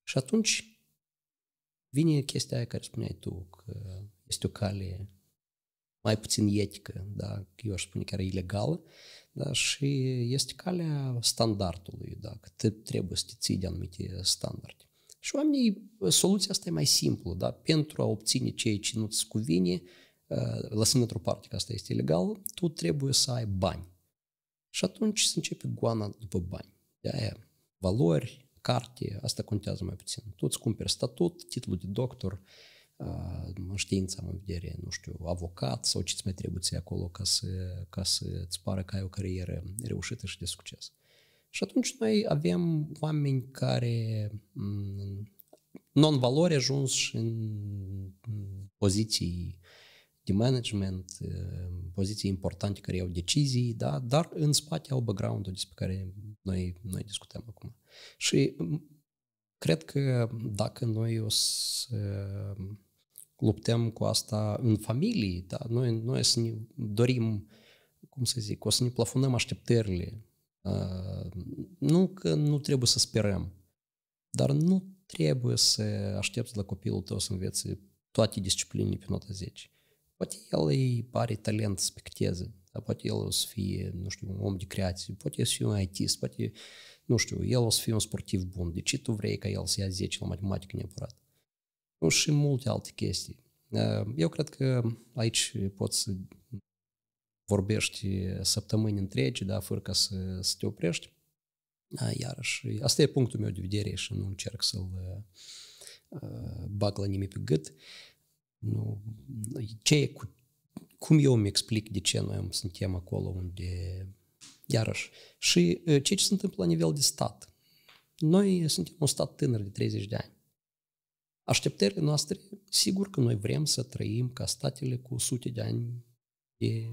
Și atunci vine chestia aia care spuneai tu, că este o cale mai puțin etică, da? eu aș spune chiar ilegală, da? și este calea standardului, da? că te trebuie să te ții de anumite standarde. Și oamenii, soluția asta e mai simplă, da? pentru a obține ceea ce nu-ți cuvine, lăsând într-o parte că asta este ilegal, tu trebuie să ai bani. Și atunci se începe goana după bani. De aia valori, carte, asta contează mai puțin. Tu îți cumperi statut, titlul de doctor, știința în vedere, nu știu, avocat sau ce-ți mai trebuie ție acolo ca să, ca să îți pară că ai o carieră reușită și de succes. Și atunci noi avem oameni care non-valori ajuns în poziții uh, de management, ehm, poziții importante care iau decizii, da? dar în spate au background-ul despre care noi, noi discutăm acum. Și cred că dacă noi o să luptăm cu asta în familie, da? noi, noi să ne dorim, cum să zic, o să ne plafonăm așteptările. Nu că nu trebuie să sperăm, dar nu trebuie să aștepți la copilul tău să învețe toate disciplinele pe nota 10. Poate el îi pare talent să picteze, dar poate el o să fie, nu știu, un om de creație, poate să fie un IT, poate, nu știu, el o să fie un sportiv bun. De ce tu vrei ca el să ia 10 la matematică neapărat? Nu, și multe alte chestii. Eu cred că aici poți să vorbești săptămâni întregi, da, fără ca să, să te oprești. Iarăși, asta e punctul meu de vedere și nu încerc să-l bag la nimic pe gât. Uh, nu, ce e cu, cum eu îmi explic de ce noi suntem acolo unde, iarăși, și ce ce se întâmplă la nivel de stat. Noi suntem un stat tânăr de 30 de ani. Așteptările noastre, sigur că noi vrem să trăim ca statele cu sute de ani de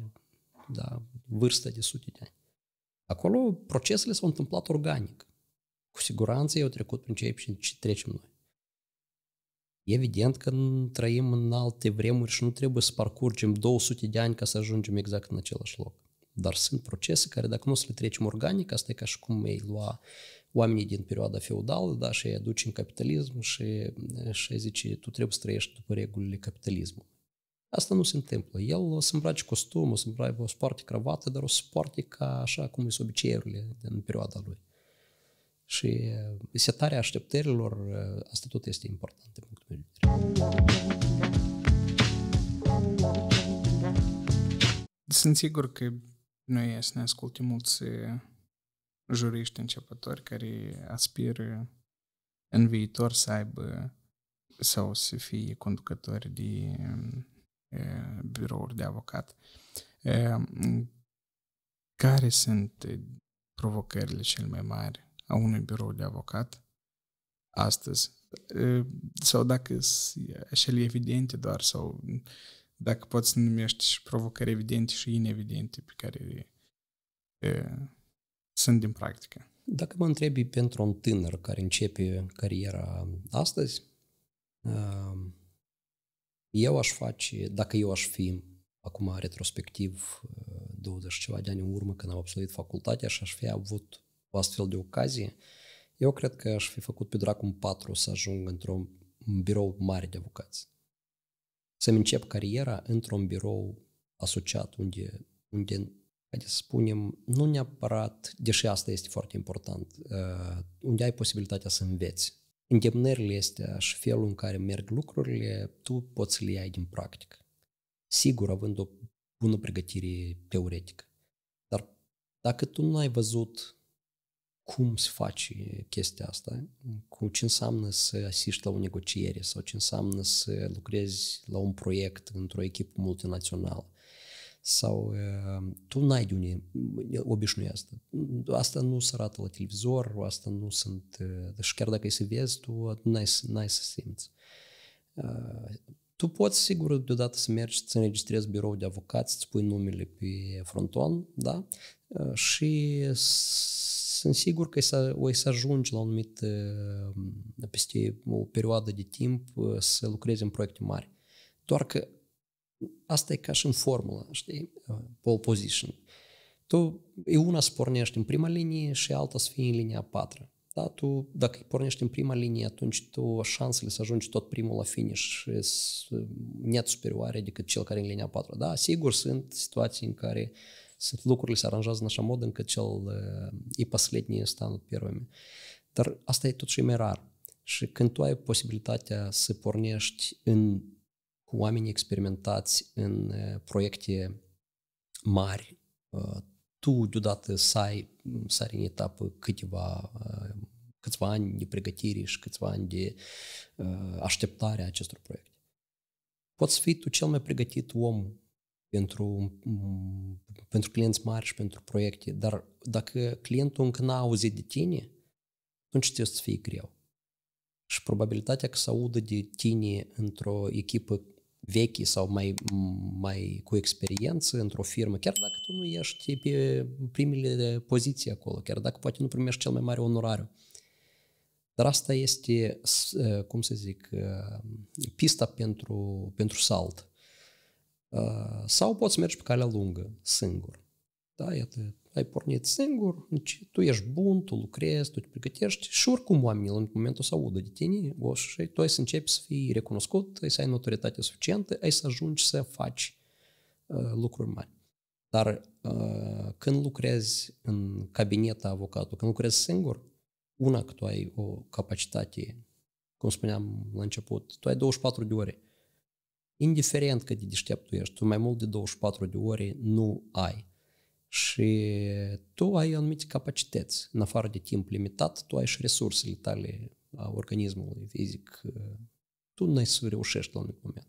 da, vârstă de sute de ani. Acolo procesele s-au întâmplat organic. Cu siguranță eu trecut prin ce, ce trecem noi. Evident că trăim în alte vremuri și nu trebuie să parcurgem 200 de ani ca să ajungem exact în același loc. Dar sunt procese care dacă nu o să le trecem organic, asta e ca și cum ei lua oamenii din perioada feudală, da, și îi aduci în capitalism și, și zice, tu trebuie să trăiești după regulile capitalismului. Asta nu se întâmplă. El o să îmbrace costum, o să îmbrace, o să cravată, dar o să poarte ca așa cum sunt obiceiurile din perioada lui. Și uh, setarea așteptărilor, uh, asta tot este important de Sunt sigur că noi să ne asculte mulți uh, juriști începători care aspiră în viitor să aibă sau să fie conducători de um, birouri de avocat. Care sunt provocările cel mai mari a unui birou de avocat astăzi. Sau dacă sunt evidente doar, sau dacă poți să numești și provocări evidente și inevidente pe care e, sunt din practică. Dacă mă întrebi pentru un tânăr care începe cariera astăzi, eu aș face, dacă eu aș fi acum retrospectiv 20 ceva de ani în urmă când am absolvit facultatea și aș fi avut cu astfel de ocazie, eu cred că aș fi făcut pe dracu un patru să ajung într-un birou mare de avocați. Să-mi încep cariera într-un birou asociat unde, unde haideți să spunem, nu neapărat, deși asta este foarte important, uh, unde ai posibilitatea să înveți. Îndemnările este și felul în care merg lucrurile, tu poți să le iei din practică. Sigur, având o bună pregătire teoretică. Dar dacă tu nu ai văzut cum să faci chestia asta, cu ce înseamnă să asiști la o negociere sau ce înseamnă să lucrezi la un proiect într-o echipă multinațională sau ă, tu n-ai de unde obișnuia asta. Asta nu se arată la televizor, asta nu sunt... Și ă, deci chiar dacă e să vezi, tu n-ai, n-ai să simți. Ă, tu poți, sigur, deodată să mergi să înregistrezi birou de avocați, îți pui numele pe fronton, da? Și sunt sigur că o să ajungi la un anumit, uh, peste o perioadă de timp, uh, să lucrezi în proiecte mari. Doar că asta e ca și în formulă, știi, uh, pole position. Tu, e una să pornești în prima linie și alta să fii în linia a patra. Da, tu, dacă pornești în prima linie, atunci tu șansele să ajungi tot primul la finish sunt net superioare decât cel care e în linia 4. Da, sigur sunt situații în care uh, sunt lucrurile se aranjează în așa mod încât cel e последний станут первыми. Dar asta e tot totuși mai rar. Și când tu ai posibilitatea să pornești în cu oamenii experimentați în proiecte mari, tu deodată să ai, să ai în etapă câteva, câțiva ani de pregătire și câțiva ani de așteptare a acestor proiecte. Poți fi tu cel mai pregătit om pentru, pentru clienți mari și pentru proiecte, dar dacă clientul încă n-a auzit de tine, atunci trebuie să fie greu. Și probabilitatea că să audă de tine într-o echipă vechi sau mai, mai cu experiență într-o firmă, chiar dacă tu nu ești pe primele poziții acolo, chiar dacă poate nu primești cel mai mare onorariu. Dar asta este, cum să zic, pista pentru, pentru salt. Uh, sau poți merge pe calea lungă, singur. Da, iată, ai pornit singur, deci tu ești bun, tu lucrezi, tu te pregătești și oricum oamenii în momentul să audă de tine și tu ai să începi să fii recunoscut, ai să ai notorietate suficientă, ai să ajungi să faci uh, lucruri mari. Dar uh, când lucrezi în cabineta avocatului, când lucrezi singur, una că tu ai o capacitate, cum spuneam la început, tu ai 24 de ore indiferent cât de deștept tu ești, tu mai mult de 24 de ore nu ai. Și tu ai anumite capacități, în afară de timp limitat, tu ai și resursele tale a organismului fizic. Tu nu ai să reușești la un moment.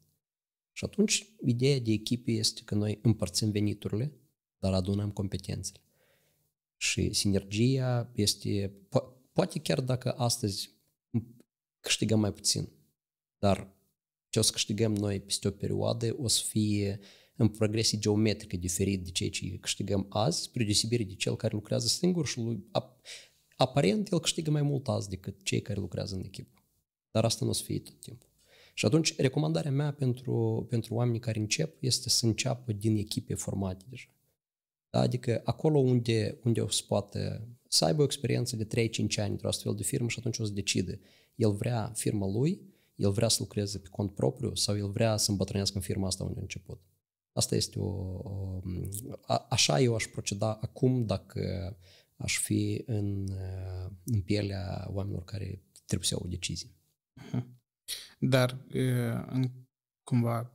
Și atunci, ideea de echipă este că noi împărțim veniturile, dar adunăm competențele. Și sinergia este, po- poate chiar dacă astăzi câștigăm mai puțin, dar ce o să câștigăm noi peste o perioadă o să fie în progresie geometrică diferit de ceea ce câștigăm azi, spre deosebire de cel care lucrează singur și lui, ap- aparent el câștigă mai mult azi decât cei care lucrează în echipă. Dar asta nu o să fie tot timpul. Și atunci, recomandarea mea pentru, pentru oamenii care încep este să înceapă din echipe formate deja. Da? Adică acolo unde, unde o să poată să aibă o experiență de 3-5 ani într-o astfel de firmă și atunci o să decide. El vrea firma lui, el vrea să lucreze pe cont propriu sau el vrea să îmbătrânească în firma asta unde a început. Asta este o... o a, așa eu aș proceda acum dacă aș fi în, uh, în pielea oamenilor care trebuie să iau o decizie. Mhm. Dar în, cumva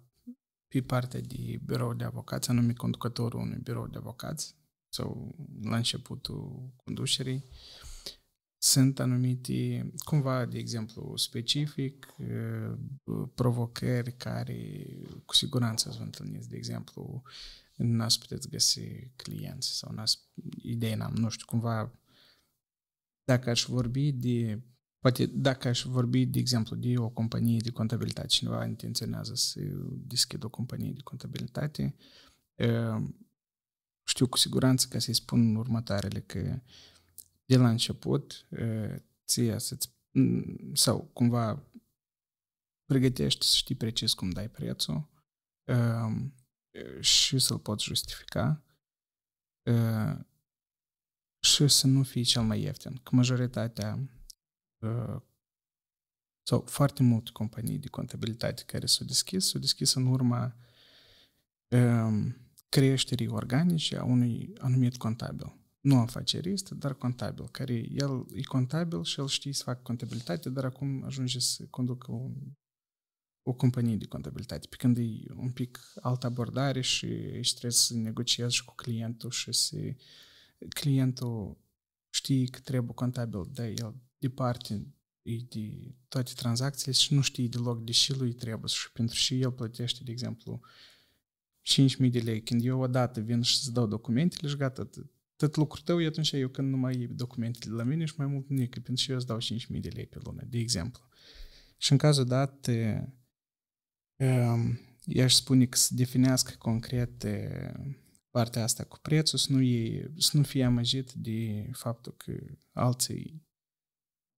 pe partea de birou de avocați, anume conducătorul unui birou de avocați sau la începutul conducerii, sunt anumite, cumva, de exemplu, specific, uh, provocări care cu siguranță vă întâlniți, de exemplu, n-ați puteți găsi clienți sau n-ați, idei n-am, nu știu, cumva, dacă aș vorbi de, poate dacă aș vorbi, de exemplu, de o companie de contabilitate, cineva intenționează să deschidă o companie de contabilitate, uh, știu cu siguranță că să-i spun următoarele, că de la început ție să-ți, sau cumva pregătești să știi precis cum dai prețul și să-l poți justifica și să nu fii cel mai ieftin. Că majoritatea sau foarte multe companii de contabilitate care s-au deschis, s-au deschis în urma creșterii organice a unui anumit contabil nu afacerist, dar contabil, care el e contabil și el știe să facă contabilitate, dar acum ajunge să conducă o, o companie de contabilitate, pe când e un pic altă abordare și își trebuie să negociezi și cu clientul și să clientul știe că trebuie contabil, dar el departe e de toate tranzacțiile și nu știe deloc de și lui trebuie și pentru și el plătește, de exemplu, 5.000 de lei. Când eu odată vin și îți dau documentele și gata, tot lucrul tău atunci eu când nu mai iei documentele la mine și mai mult nică, pentru că eu îți dau 5.000 de lei pe lună, de exemplu. Și în cazul dat, ehm, i-aș spune că să definească concret eh, partea asta cu prețul, să nu, e, să nu fie amăjit de faptul că alții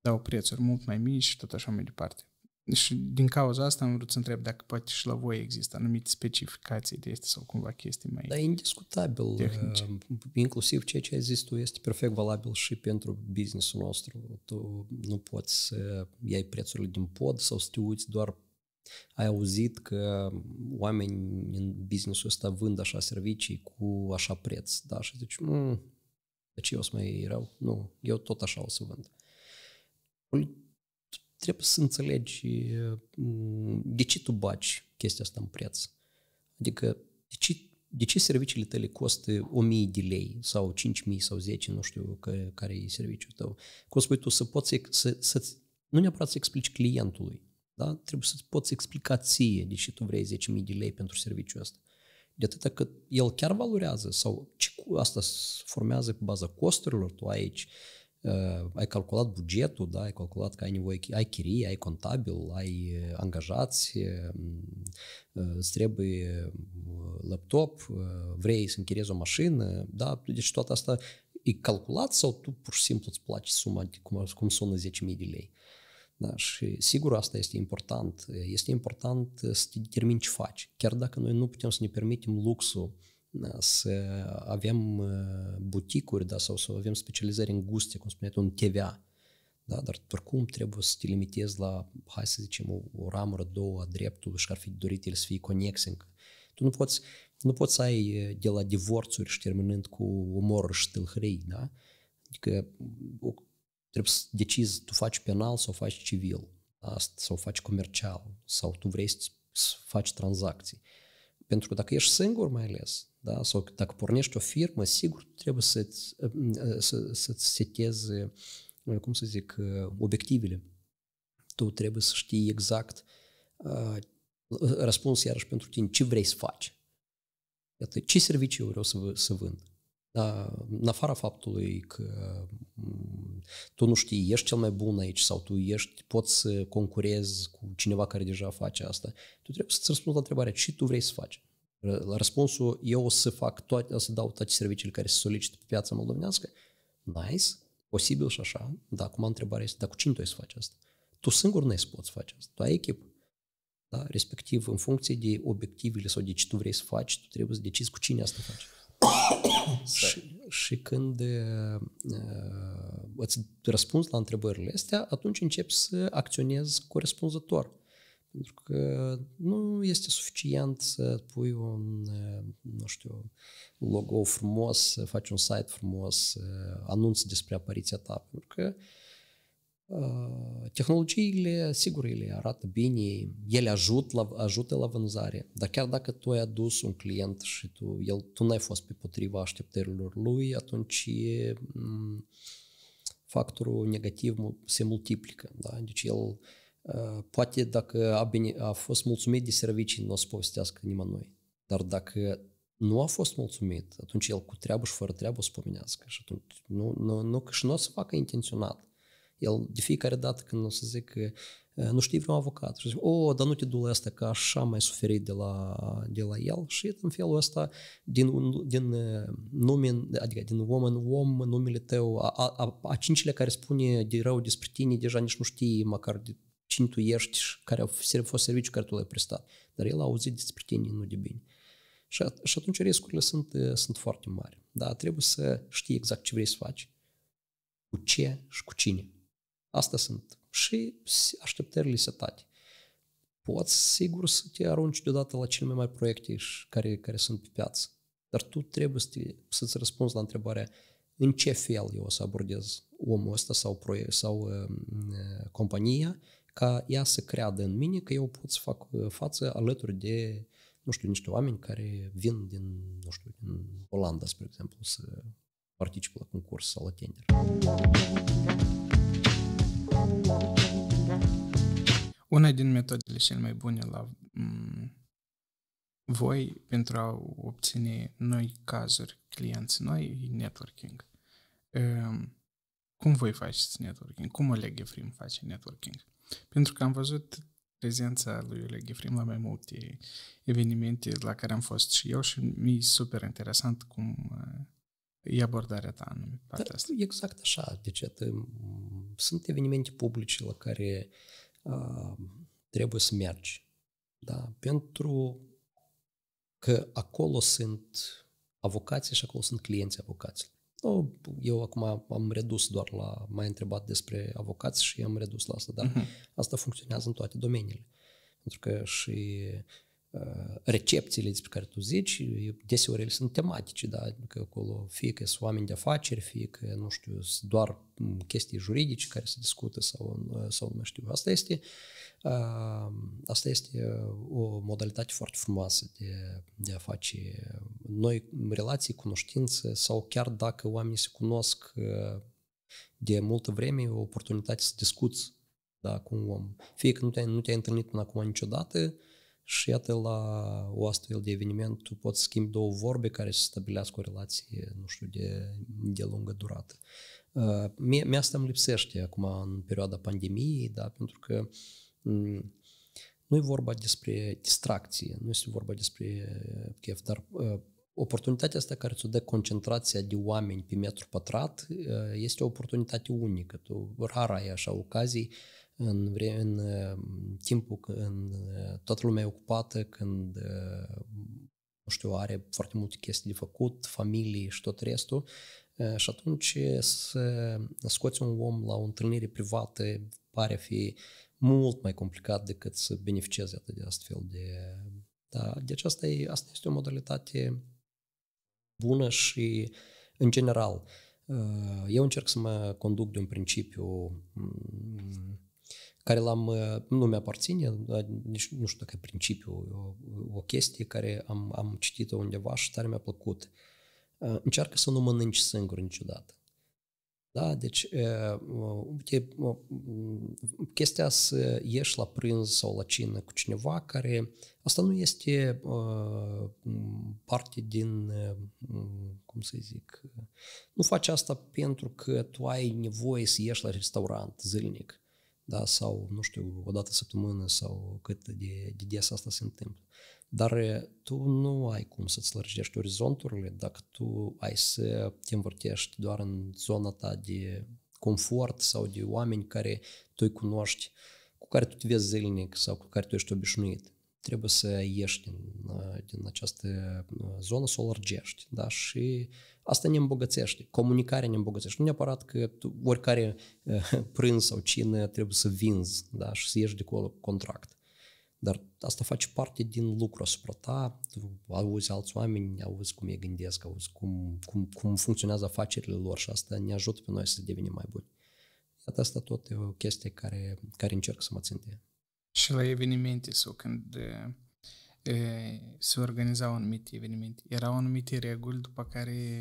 dau prețuri mult mai mici și tot așa mai departe. Și din cauza asta am vrut să întreb dacă poate și la voi există anumite specificații de este sau cumva chestii mai Da, indiscutabil. Tehnice. Uh, inclusiv ceea ce ai zis tu este perfect valabil și pentru businessul nostru. Tu nu poți să iei prețurile din pod sau să te uiți doar ai auzit că oameni în businessul ăsta vând așa servicii cu așa preț, da? Și zici, mmm, de ce eu o să mai rău? Nu, eu tot așa o să vând trebuie să înțelegi uh, de ce tu baci chestia asta în preț. Adică de ce, de ce serviciile tale costă 1000 de lei sau 5000 sau 10, nu știu că, care e serviciul tău. Cum spui tu, să poți să, să nu neapărat să explici clientului, da? trebuie să poți explica ție de ce tu vrei 10.000 de lei pentru serviciul ăsta. De atâta că el chiar valorează sau ce, asta se formează pe baza costurilor, tu aici uh, ai calculat bugetul, da, ai calculat că ai nevoie, ai chirie, ai contabil, ai э, angajați, uh, îți trebuie laptop, uh, vrei să închiriezi o mașină, da, deci toată asta e calculat sau tu pur și simplu îți place suma, cum, cum sună 10.000 de lei? Da? Și sigur asta este important. Este important să te determini ce faci. Chiar dacă noi nu putem să ne permitem luxul da, să avem uh, buticuri da, sau să avem specializări în guste, cum spuneai tu, TVA. Da? Dar oricum trebuie să te limitezi la, hai să zicem, o, o ramură, două, a dreptul și ar fi dorit el să fie conexing. Tu nu poți, nu poți să ai uh, de la divorțuri și terminând cu omor și tâlhărei, da? Adică o, trebuie să decizi, tu faci penal sau faci civil, da? sau faci comercial, sau tu vrei să, să faci tranzacții. Pentru că dacă ești singur mai ales, da? Sau dacă pornești o firmă, sigur trebuie să-ți, să, să-ți setezi, cum să zic, obiectivele. Tu trebuie să știi exact răspuns iarăși pentru tine, ce vrei să faci. Iată, ce servicii vreau să, v- să vând? Da, în afara faptului că tu nu știi, ești cel mai bun aici sau tu ești, poți să concurezi cu cineva care deja face asta, tu trebuie să-ți răspunzi la întrebarea ce tu vrei să faci. Răspunsul, eu o să fac toate, o să dau toate serviciile care se solicită pe piața moldovenească, nice, posibil și așa, dar acum întrebarea este, dar cu cine tu ai să faci asta? Tu singur nu ai să poți face asta, tu ai echipă. Da? Respectiv, în funcție de obiectivele sau de ce tu vrei să faci, tu trebuie să decizi cu cine asta faci. *coughs* și, și când uh, îți răspunzi la întrebările astea, atunci începi să acționezi corespunzător. Pentru că nu este suficient să pui un, eh, nu știu, logo frumos, să faci un site frumos, eh, anunți despre apariția ta, pentru că eh, tehnologiile, sigur, ele arată bine, ele ajut la, ajută la vânzare, dar chiar dacă tu ai adus un client și tu, el, tu n-ai fost pe potriva așteptărilor lui, atunci e, mm, factorul negativ se multiplică. Da? Deci el Poate dacă a, bine, a fost mulțumit de servicii, nu o să povestească nimănui. Dar dacă nu a fost mulțumit, atunci el cu treabă și fără treabă o să pomenească. Și atunci nu, nu, nu, și nu o să facă intenționat. El de fiecare dată când o să zic că nu știi vreun avocat. Și zic, o, dar nu te du la asta, că așa mai suferit de la, de la el. Și în felul ăsta, din, din nume, adică din om în om, numele tău, a, a, a cincile care spune de rău despre tine, deja nici nu știi măcar de cine tu ești și care a fost serviciul care tu l-ai prestat. Dar el a auzit despre tine, nu de bine. Și, și atunci riscurile sunt, uh, sunt foarte mari. Dar trebuie să știi exact ce vrei să faci, cu ce și cu cine. Asta sunt și așteptările setate. Poți, sigur, să te arunci deodată la cele mai mari proiecte care, care sunt pe piață. Dar tu trebuie să te, să-ți răspunzi la întrebarea în ce fel eu o să abordez omul ăsta sau, proiect, sau uh, uh compania ca ea să creadă în mine că eu pot să fac uh, față alături de, nu știu, niște oameni care vin din, nu știu, din Olanda, spre exemplu, să participă la concurs sau la tender. Una din metodele cele mai bune la mm, voi pentru a obține noi cazuri, clienți noi, e networking. Ehm, cum voi faceți networking? Cum Oleg Efrim face networking? Pentru că am văzut prezența lui Oleg Efrim la mai multe evenimente la care am fost și eu și mi-e super interesant cum uh, e abordarea ta în partea da, asta. Exact așa. Deci, atâ- sunt evenimente publice la care a, uh, trebuie să mergi. Da? Pentru că acolo sunt avocații și acolo sunt clienții avocaților. Nu, eu acum am redus doar la, mai întrebat despre avocați și am redus la asta, dar uh-huh. asta funcționează în toate domeniile. Pentru că și recepțiile despre care tu zici, deseori ele sunt tematice, da? adică acolo fie că sunt oameni de afaceri, fie că, nu știu, sunt doar chestii juridice care se discută sau, э, sau nu știu. Asta este, ă, asta este ă, o modalitate foarte frumoasă de, de a face noi relații, cunoștințe sau chiar dacă oamenii se cunosc ă, de multă vreme, e o oportunitate să discuți da, cu un om. Fie că nu te-ai, nu te-ai întâlnit până acum niciodată, și iată, la o astfel de eveniment, tu poți schimbi două vorbe care să stabilească o relație, nu știu, de, de lungă durată. Uh, mi asta îmi lipsește acum în perioada pandemiei, da, pentru că m- nu e vorba despre distracție, nu este vorba despre chef, dar uh, oportunitatea asta care ți-o dă concentrația de oameni pe metru pătrat uh, este o oportunitate unică. Tu rar ai așa ocazii în, vre- în mm, timpul când toată lumea e ocupată, când nu știu, are foarte multe chestii de făcut, familie și tot restul, și atunci să scoți un om la o întâlnire privată pare a fi mult mai complicat decât să beneficieze atât de astfel de... Da, deci asta, e, asta este o modalitate bună și, în general, eu încerc să mă conduc de un principiu care l-am, uh, nu mi-aparține, nici nu știu dacă principiu, o, o chestie care am, am citit-o undeva și tare mi-a plăcut. Uh, încearcă să nu mănânci singur niciodată. Da? Deci, uite, uh, mm, chestia să ieși la prânz sau la cină cu cineva care, asta nu este parte din, cum să zic, nu faci asta pentru că tu ai nevoie să ieși la restaurant zilnic da? sau, nu știu, o dată săptămână sau cât de, de des asta se întâmplă. Dar tu nu ai cum să-ți lărgești orizonturile dacă tu ai să te învârtești doar în zona ta de confort sau de oameni care tu îi cunoști, cu care tu te vezi zilnic sau cu care tu ești obișnuit trebuie să ieși din, din această uh, zonă, să o lărgești, da? Și asta ne îmbogățește, comunicarea ne îmbogățește. Nu neapărat că tu, oricare uh, *laughs* prânz sau cine trebuie să vinzi, da? Și să ieși de acolo cu contract. Dar asta face parte din lucru asupra ta, tu auzi alți oameni, auzi cum ei gândesc, auzi cum, cum, cum funcționează afacerile lor și asta ne ajută pe noi să devenim mai buni. Iată asta tot e o chestie care, care încerc să mă țin de ea și la evenimente sau când e, se organizau anumite evenimente. Erau anumite reguli după care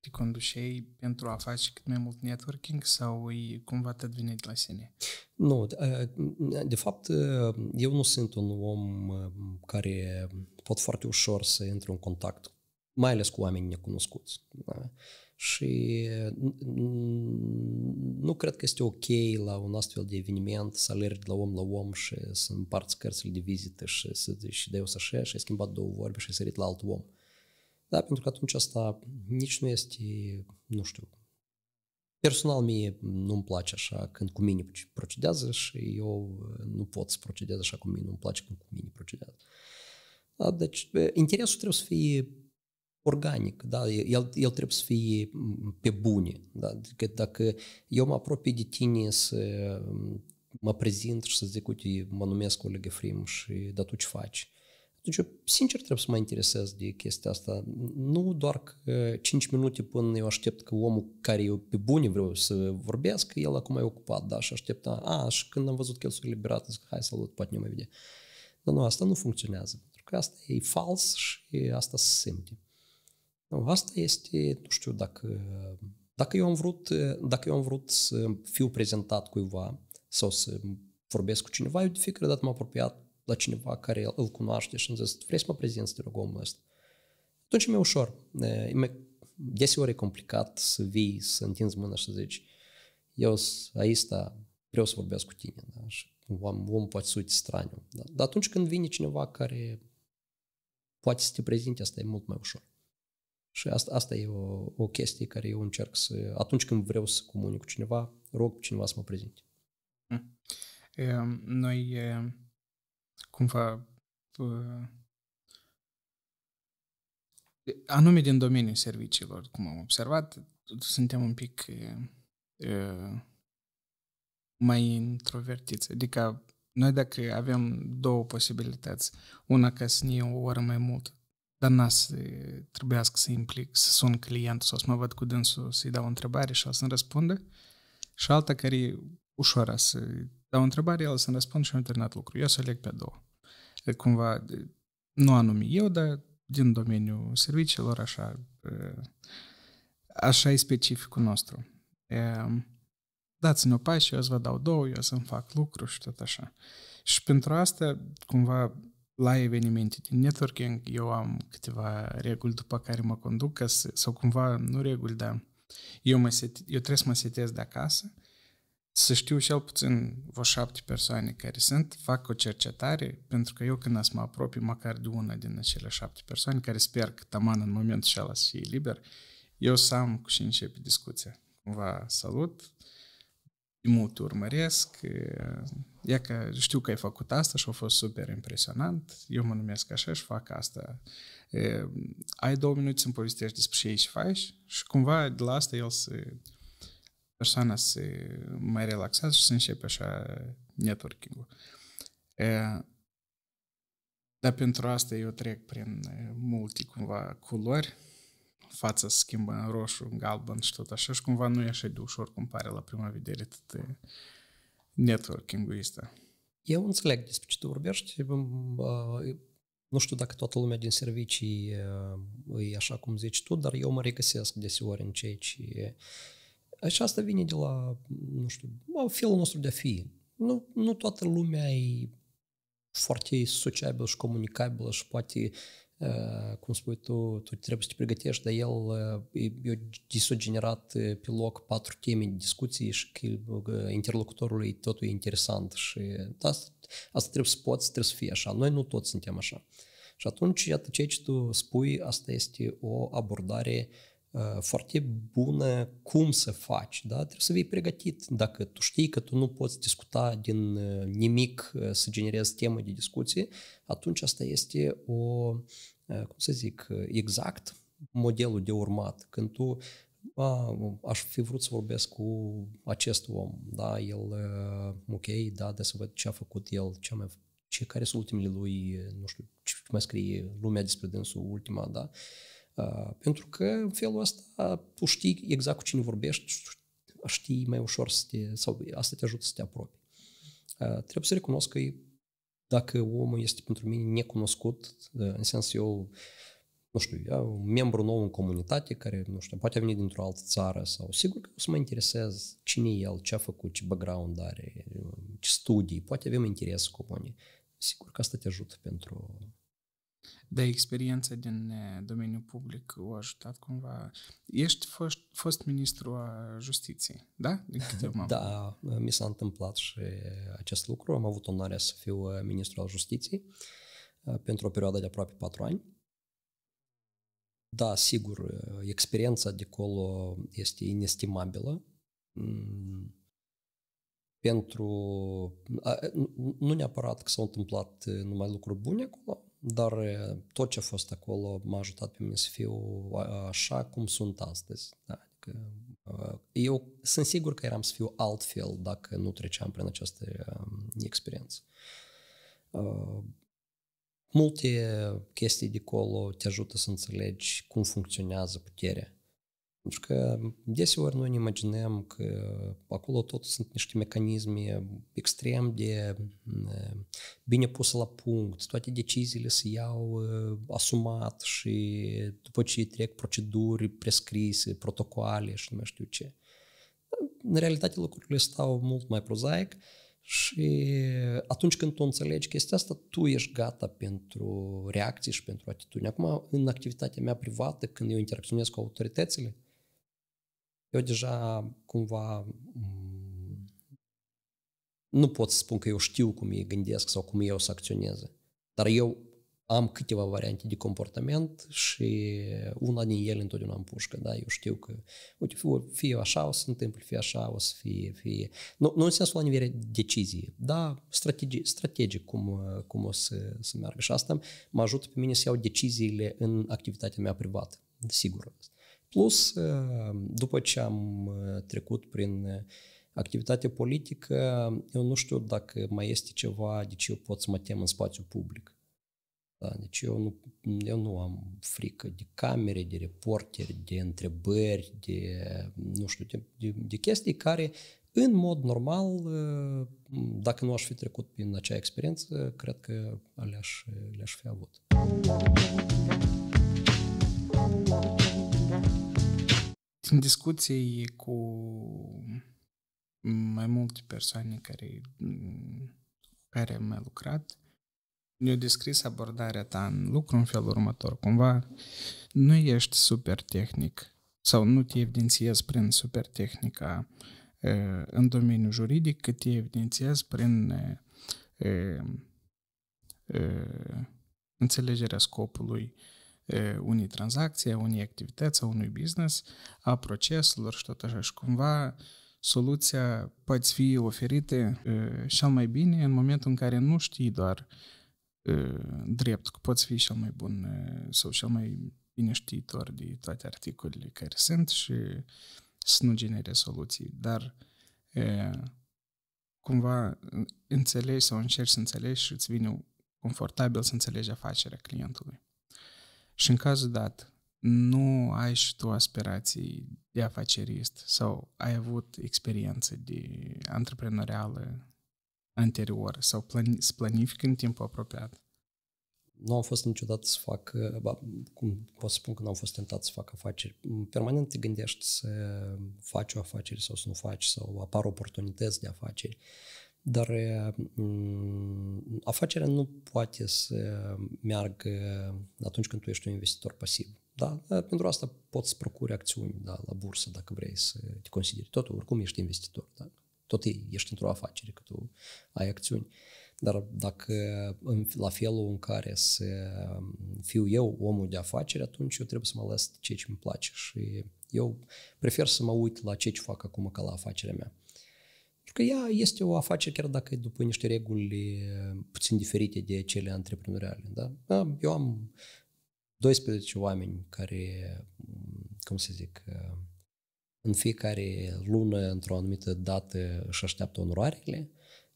te conduceai pentru a face cât mai mult networking sau e cumva te de la sine? Nu, de fapt, eu nu sunt un om care pot foarte ușor să intru în contact mai ales cu oameni necunoscuți. Da? Și nu cred că este ok la un astfel de eveniment să alergi la om la om și să împarți cărțile de vizită și să și de eu să așa și ai schimbat două vorbe și ai sărit la alt om. Da, pentru că atunci asta nici nu este, nu știu, personal mie nu-mi place așa când cu mine procedează și eu nu pot să procedez așa cum mine nu-mi place când cu mine procedează. Da, deci interesul trebuie să fie organic, da? el, el trebuie să fie pe bune. Da? Adică dacă eu mă apropii de tine să mă prezint și să zic, uite, mă numesc Oleg Efrim și da, tu ce faci? Atunci eu, sincer, trebuie să mă interesez de chestia asta. Nu doar că 5 minute până eu aștept că omul care eu pe bune vreau să vorbesc, el acum e ocupat, da, și aștept, a, și când am văzut că el s-a eliberat, zic, hai, salut, poate ne mai vedea. Dar nu, asta nu funcționează, pentru că asta e fals și asta se simte. Nu, asta este, nu știu, dacă, dacă, eu am vrut, dacă eu am vrut să fiu prezentat cuiva sau să vorbesc cu cineva, eu de fiecare dată m-am apropiat la cineva care îl cunoaște și am zis, vrei să mă prezinți, te rog, omul ăsta. Atunci e mai ușor. E, deseori e complicat să vii, să întinzi mâna și să zici, eu aici da, vreau să vorbesc cu tine. Da? Și om, om poate să uite straniu. Da? Dar atunci când vine cineva care poate să te prezinte, asta e mult mai ușor. Și asta, asta e o, o chestie care eu încerc să... Atunci când vreau să comunic cu cineva, rog cineva să mă prezinte. Mm. Ehm, noi cumva anume din domeniul serviciilor, cum am observat, suntem un pic mai introvertiți. Adică noi dacă avem două posibilități, una ca să ne iei o oră mai mult dar n să trebuiască să implic, să sun clientul sau să mă văd cu dânsul, să-i dau o întrebare și el să-mi răspundă. Și alta care e ușoară să dau o întrebare, el să-mi răspund și am terminat lucru. Eu să leg pe două. Cumva, nu anume eu, dar din domeniul serviciilor, așa, așa e specificul nostru. Dați-ne o pași, eu să vă dau două, eu să-mi fac lucru și tot așa. Și pentru asta, cumva, la evenimente de networking, eu am câteva reguli după care mă conduc, ca să, sau cumva, nu reguli, dar eu, mă set, eu trebuie să mă setez de acasă, să știu cel puțin vreo șapte persoane care sunt, fac o cercetare, pentru că eu când să mă apropii măcar de una din acele șapte persoane, care sper că taman în momentul acela să fie liber, eu să am cu și începe discuția. Cumva salut, mult urmăresc, E că știu că ai făcut asta și a fost super impresionant, eu mă numesc așa și fac asta. E, ai două minute să-mi povestești despre ce ești și faci și cumva de la asta el se... persoana se mai relaxează și se începe așa networking-ul. E, dar pentru asta eu trec prin multe cumva culori, fața se schimbă în roșu, în galben și tot așa și cumva nu e așa de ușor cum pare la prima vedere. Tot, networking-ul este. Eu înțeleg despre ce tu vorbești. Nu știu dacă toată lumea din servicii e așa cum zici tu, dar eu mă regăsesc deseori în ceea ce... Și asta vine de la, nu știu, felul nostru de a fi. Nu, nu toată lumea e foarte sociabilă și comunicabilă și poate cum spui tu, tu trebuie să te pregătești, dar el, eu s generat pe loc patru teme de discuții și interlocutorului totul e interesant și asta, asta trebuie să poți, trebuie să fie așa. Noi nu toți suntem așa. Și atunci, iată, ceea ce tu spui, asta este o abordare uh, Ă, foarte bună cum să faci, da? trebuie să vii pregătit. Dacă tu știi că tu nu poți discuta din ă, nimic ă, să generezi temă de discuție, atunci asta este o, cum să zic, exact modelul de urmat. Când tu a, aș fi vrut să vorbesc cu acest om, da, el, ok, da, de să văd ce a făcut el, ce, mai, ce care sunt ultimele lui, nu știu, ce mai scrie lumea despre dânsul, ultima, da, uh, Ah, pentru că în felul ăsta tu știi exact cu cine vorbești, știi mai ușor să te, sau asta te ajută să te apropii. Ah, trebuie să recunosc că dacă omul este pentru mine necunoscut, ah, în sens eu, nu știu, eu, un membru nou în comunitate care, nu știu, poate a venit dintr-o altă țară sau sigur că o să mă interesez cine e el, ce a făcut, ce background are, ce studii, poate avem interes unii. Sigur că asta te ajută pentru dar experiența din eh, domeniul public o ajutat cumva? Ești fost, fost ministru a justiției, da? da, mi s-a întâmplat și acest lucru. Am avut onoarea să fiu eh, ministru al justiției eh, pentru o perioadă de aproape patru ani. Da, sigur, experiența de acolo este inestimabilă mm. pentru... Nu neapărat că s-au întâmplat numai lucruri bune acolo, dar tot ce a fost acolo m-a ajutat pe mine să fiu așa cum sunt astăzi. Da, adică eu sunt sigur că eram să fiu altfel dacă nu treceam prin această um, experiență. Multe chestii de acolo te ajută să înțelegi cum funcționează puterea pentru că deseori noi ne imaginăm că acolo tot sunt niște mecanisme extrem de bine puse la punct, toate deciziile se iau asumat și după ce trec proceduri prescrise, protocoale și nu mai știu ce. În realitate lucrurile stau mult mai prozaic și atunci când tu înțelegi chestia asta, tu ești gata pentru reacții și pentru atitudine. Acum, în activitatea mea privată, când eu interacționez cu autoritățile, eu deja cumva mm, nu pot să spun că eu știu cum ei gândesc sau cum eu o să acționeze, dar eu am câteva variante de comportament și una din ele întotdeauna îmi pușcă, da? Eu știu că, uite, fie așa o să se întâmple, fie așa o să fie, fie... Nu, nu în sensul la nivel decizie, da, strategic, strategic cum, cum o să, să meargă. Și asta mă ajută pe mine să iau deciziile în activitatea mea privată, sigur. Asta. Plus, ă, după ce am ă, trecut prin ă, activitate politică, eu nu știu dacă mai este ceva de deci ce eu pot să mă tem în spațiu public. Da, deci eu nu, eu nu am frică de camere, de reporteri, de întrebări, de, nu știu, de, de, de chestii care, în mod normal, dacă nu aș fi trecut prin acea experiență, cred că le-aș, le-aș fi avut. Sunt discuții cu mai multe persoane care, care am mai lucrat. Mi-au descris abordarea ta în lucru în felul următor. Cumva nu ești super tehnic sau nu te evidențiezi prin super tehnica în domeniul juridic, cât te evidențiezi prin e, e, înțelegerea scopului, unei tranzacții, a unei activități, a unui business, a proceselor și tot așa. Și cumva soluția poate fi oferită și mai bine în momentul în care nu știi doar drept, că poți fi cel mai bun sau cel mai bine știitor de toate articolele care sunt și să nu genere soluții, dar e, cumva înțelegi sau încerci să înțelegi și îți vine confortabil să înțelegi afacerea clientului. Și în cazul dat, nu ai și tu aspirații de afacerist sau ai avut experiență de antreprenorială anterior sau plani- să planific în timpul apropiat? Nu am fost niciodată să fac, ba, cum pot să spun că nu am fost tentat să fac afaceri. Permanent te gândești să faci o afacere sau să nu faci, sau apar oportunități de afaceri. Uh, dar mm, afacerea nu poate să meargă atunci când tu ești un investitor pasiv. Da? da pentru asta poți să procuri acțiuni da, la bursă dacă vrei să te consideri. Tot oricum ești investitor. Da? Tot ești într-o afacere că tu ai acțiuni. Dar dacă la felul în care să fiu eu omul de afaceri, atunci eu trebuie să mă las ceea ce îmi place și eu prefer să mă uit la ce fac acum ca la afacerea mea că ea este o afacere chiar dacă e după niște reguli puțin diferite de cele antreprenoriale. Da? da eu am 12 oameni care, mm, cum să zic, în fiecare lună, într-o anumită dată, își așteaptă onorarele.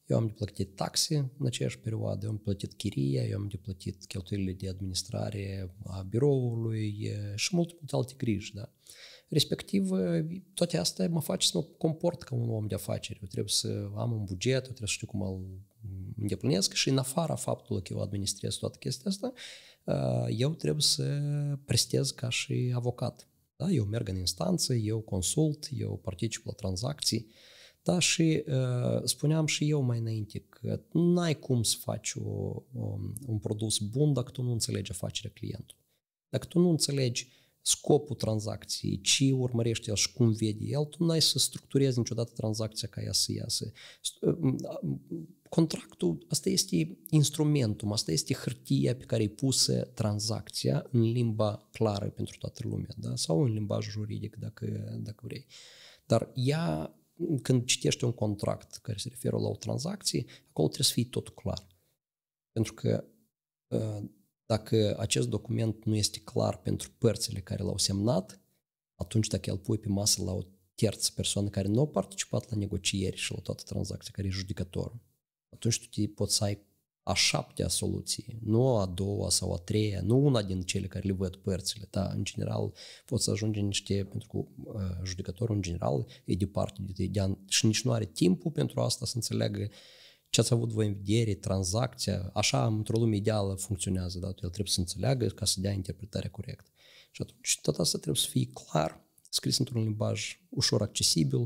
Eu am de plătit taxe în aceeași perioadă, eu am plătit chiria, eu am de plătit cheltuielile de administrare a biroului și multe, multe alte griji. Da? Uh, Respectiv, toate astea mă face să mă comport ca un om de afaceri. Eu trebuie să am un buget, eu trebuie să știu cum îl îndeplinesc și în afara faptului că eu administrez toată chestia asta, uh, eu trebuie să prestez ca și avocat. Da? Eu merg în instanță, eu consult, eu particip la tranzacții. Da, și uh, spuneam și eu mai înainte că n-ai cum să faci o, o, um, un produs bun dacă tu nu înțelegi afacerea clientului. Dacă tu nu înțelegi uh, scopul tranzacției, ce urmărește el și cum vede el, tu n-ai să structurezi niciodată tranzacția ca ea să iasă. Ă, contractul, asta este instrumentul, asta este hârtia pe care e pusă tranzacția în limba clară pentru toată lumea, da? sau în limbaj juridic, dacă, dacă vrei. Dar ea, când citești un contract care se referă la o tranzacție, acolo trebuie să fie tot clar. Pentru că ă, dacă acest document nu este clar pentru părțile care l-au semnat, atunci dacă îl pui pe masă la o terță persoană care nu a participat la negocieri și la toată tranzacția, care e judecătorul, atunci tu poți să ai a șaptea soluție, nu a doua sau a treia, nu una din cele care le văd părțile, dar în general poți să ajungi niște, pentru că uh, judecătorul în general e departe de de, de, și nici nu are timpul pentru asta să înțeleagă uh, ce ați avut voi în vedere, tranzacția, așa într-o lume ideală funcționează, da? El trebuie să înțeleagă ca să dea interpretarea corectă. Și atunci tot asta trebuie să fie clar, scris într-un limbaj ușor accesibil,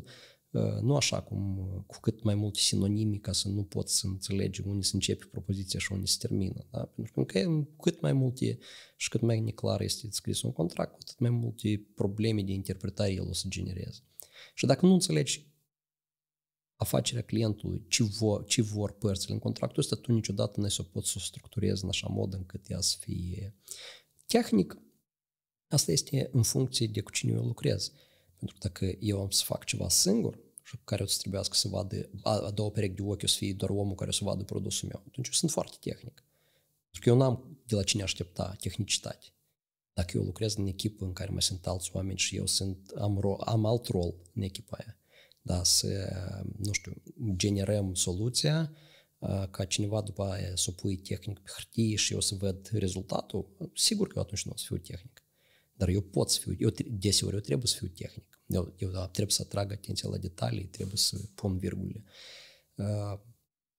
uh, nu așa cum uh, cu cât mai multe sinonimi, ca să nu poți să înțelegi unde se începe propoziția și unde se termină. Da? Pentru că cu cât mai multe și cât mai neclar este scris un contract, cu atât mai multe probleme de interpretare el o să genereze. Și dacă nu înțelegi afacerea clientului, ce vor, ce vor părțile în contractul ăsta, tu niciodată nu ai să poți să o structurezi în așa mod încât ea să fie tehnic. Asta este în funcție de cu cine eu lucrez. Pentru că dacă eu am să fac ceva singur și pe care o să trebuiască să vadă a, a doua perechi de ochi o să fie doar omul care o să vadă produsul meu, atunci eu sunt foarte tehnic. Pentru că eu n-am de la cine aștepta tehnicitate. Dacă eu lucrez în echipă în care mai sunt alți oameni și eu sunt, am, ro- am alt rol în echipa aia, da, să, nu știu, generăm soluția ca cineva după aia să o pui tehnic pe hârtie și eu să văd rezultatul, sigur că eu atunci nu o să fiu tehnic. Dar eu pot să fiu, eu deseori eu trebuie să fiu tehnic. Eu, eu da, trebuie să atrag atenția la detalii, trebuie să pun virgule.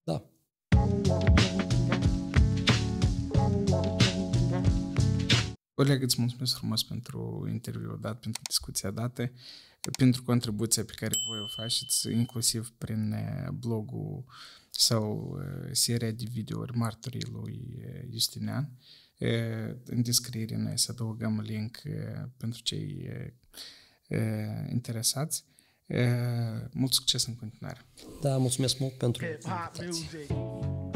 da. Oleg, îți mulțumesc frumos pentru interviu dat, pentru discuția dată pentru contribuția pe care voi o faceți, inclusiv prin uh, blogul sau uh, seria de videouri martorii lui uh, Justinian. În descriere noi să adăugăm link pentru cei interesați. Mult succes în continuare! Da, mulțumesc mult pentru invitație!